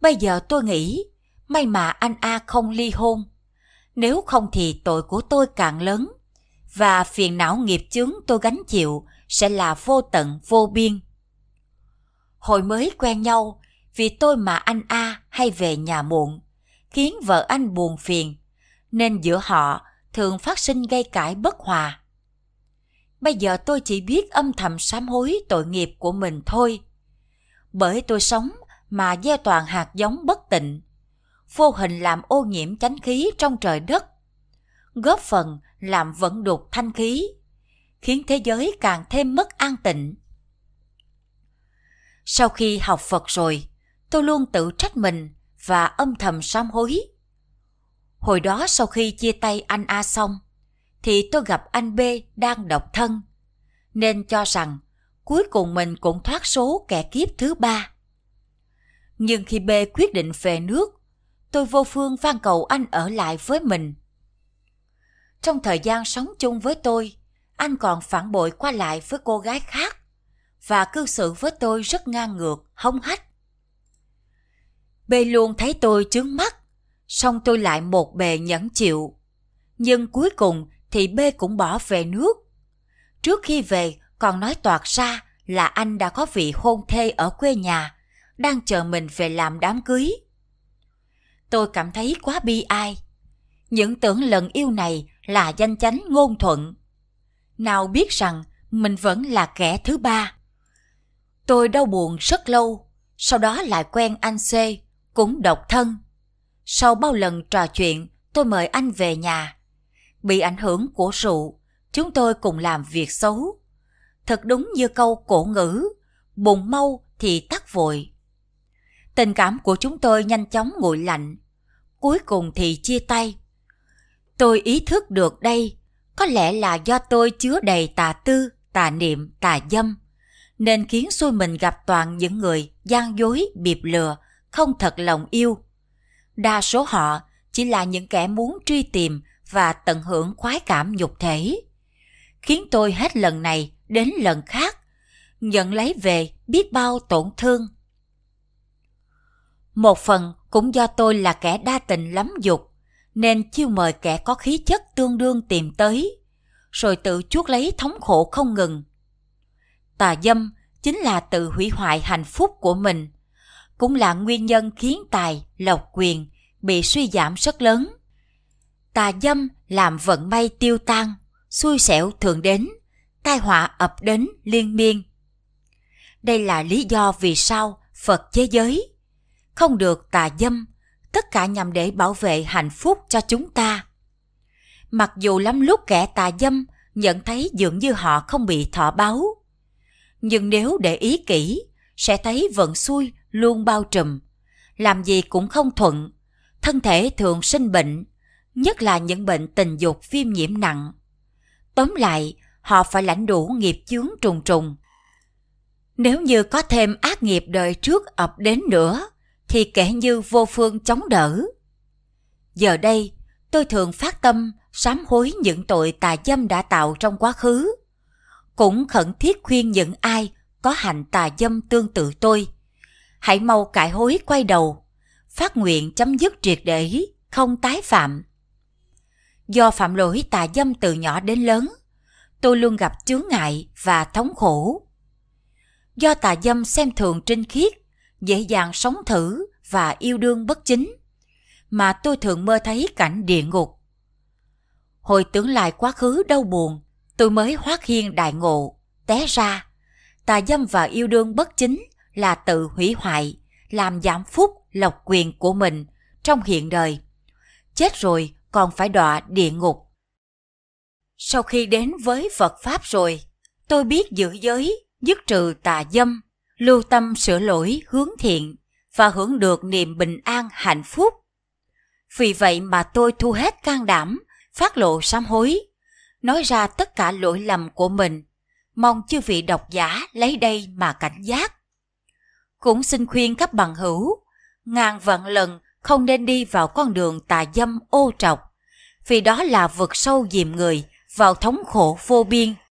Bây giờ tôi nghĩ May mà anh A không ly hôn. Nếu không thì tội của tôi càng lớn. Và phiền não nghiệp chướng tôi gánh chịu sẽ là vô tận vô biên. Hồi mới quen nhau, vì tôi mà anh A hay về nhà muộn, khiến vợ anh buồn phiền, nên giữa họ thường phát sinh gây cãi bất hòa. Bây giờ tôi chỉ biết âm thầm sám hối tội nghiệp của mình thôi. Bởi tôi sống mà gieo toàn hạt giống bất tịnh, vô hình làm ô nhiễm chánh khí trong trời đất, góp phần làm vận đục thanh khí, khiến thế giới càng thêm mất an tịnh. Sau khi học Phật rồi, tôi luôn tự trách mình và âm thầm sám hối. Hồi đó sau khi chia tay anh A xong, thì tôi gặp anh B đang độc thân, nên cho rằng cuối cùng mình cũng thoát số kẻ kiếp thứ ba. Nhưng khi B quyết định về nước tôi vô phương van cầu anh ở lại với mình. Trong thời gian sống chung với tôi, anh còn phản bội qua lại với cô gái khác và cư xử với tôi rất ngang ngược, hống hách. B luôn thấy tôi chướng mắt, song tôi lại một bề nhẫn chịu. Nhưng cuối cùng thì B cũng bỏ về nước. Trước khi về còn nói toạc ra là anh đã có vị hôn thê ở quê nhà, đang chờ mình về làm đám cưới. Tôi cảm thấy quá bi ai. Những tưởng lần yêu này là danh chánh ngôn thuận. Nào biết rằng mình vẫn là kẻ thứ ba. Tôi đau buồn rất lâu, sau đó lại quen anh C, cũng độc thân. Sau bao lần trò chuyện, tôi mời anh về nhà. Bị ảnh hưởng của rượu, chúng tôi cùng làm việc xấu. Thật đúng như câu cổ ngữ, bùng mau thì tắt vội. Tình cảm của chúng tôi nhanh chóng nguội lạnh. Cuối cùng thì chia tay. Tôi ý thức được đây, có lẽ là do tôi chứa đầy tà tư, tà niệm, tà dâm, nên khiến xui mình gặp toàn những người gian dối, bịp lừa, không thật lòng yêu. Đa số họ chỉ là những kẻ muốn truy tìm và tận hưởng khoái cảm nhục thể. Khiến tôi hết lần này đến lần khác, nhận lấy về biết bao tổn thương. Một phần cũng do tôi là kẻ đa tình lắm dục, nên chiêu mời kẻ có khí chất tương đương tìm tới, rồi tự chuốc lấy thống khổ không ngừng. Tà dâm chính là tự hủy hoại hạnh phúc của mình, cũng là nguyên nhân khiến tài, lộc quyền bị suy giảm rất lớn. Tà dâm làm vận may tiêu tan, xui xẻo thường đến, tai họa ập đến liên miên. Đây là lý do vì sao Phật thế giới không được tà dâm, tất cả nhằm để bảo vệ hạnh phúc cho chúng ta. Mặc dù lắm lúc kẻ tà dâm nhận thấy dường như họ không bị thọ báo, nhưng nếu để ý kỹ, sẽ thấy vận xui luôn bao trùm, làm gì cũng không thuận, thân thể thường sinh bệnh, nhất là những bệnh tình dục viêm nhiễm nặng. Tóm lại, họ phải lãnh đủ nghiệp chướng trùng trùng. Nếu như có thêm ác nghiệp đời trước ập đến nữa, thì kẻ như vô phương chống đỡ. Giờ đây, tôi thường phát tâm sám hối những tội tà dâm đã tạo trong quá khứ. Cũng khẩn thiết khuyên những ai có hành tà dâm tương tự tôi. Hãy mau cải hối quay đầu, phát nguyện chấm dứt triệt để, không tái phạm. Do phạm lỗi tà dâm từ nhỏ đến lớn, tôi luôn gặp chướng ngại và thống khổ. Do tà dâm xem thường trinh khiết, dễ dàng sống thử và yêu đương bất chính, mà tôi thường mơ thấy cảnh địa ngục. Hồi tưởng lại quá khứ đau buồn, tôi mới hoát hiên đại ngộ, té ra, tà dâm và yêu đương bất chính là tự hủy hoại, làm giảm phúc, lộc quyền của mình trong hiện đời. Chết rồi còn phải đọa địa ngục. Sau khi đến với Phật Pháp rồi, tôi biết giữ giới, dứt trừ tà dâm, lưu tâm sửa lỗi hướng thiện và hưởng được niềm bình an hạnh phúc. Vì vậy mà tôi thu hết can đảm, phát lộ sám hối, nói ra tất cả lỗi lầm của mình, mong chư vị độc giả lấy đây mà cảnh giác. Cũng xin khuyên các bằng hữu, ngàn vạn lần không nên đi vào con đường tà dâm ô trọc, vì đó là vực sâu dìm người vào thống khổ vô biên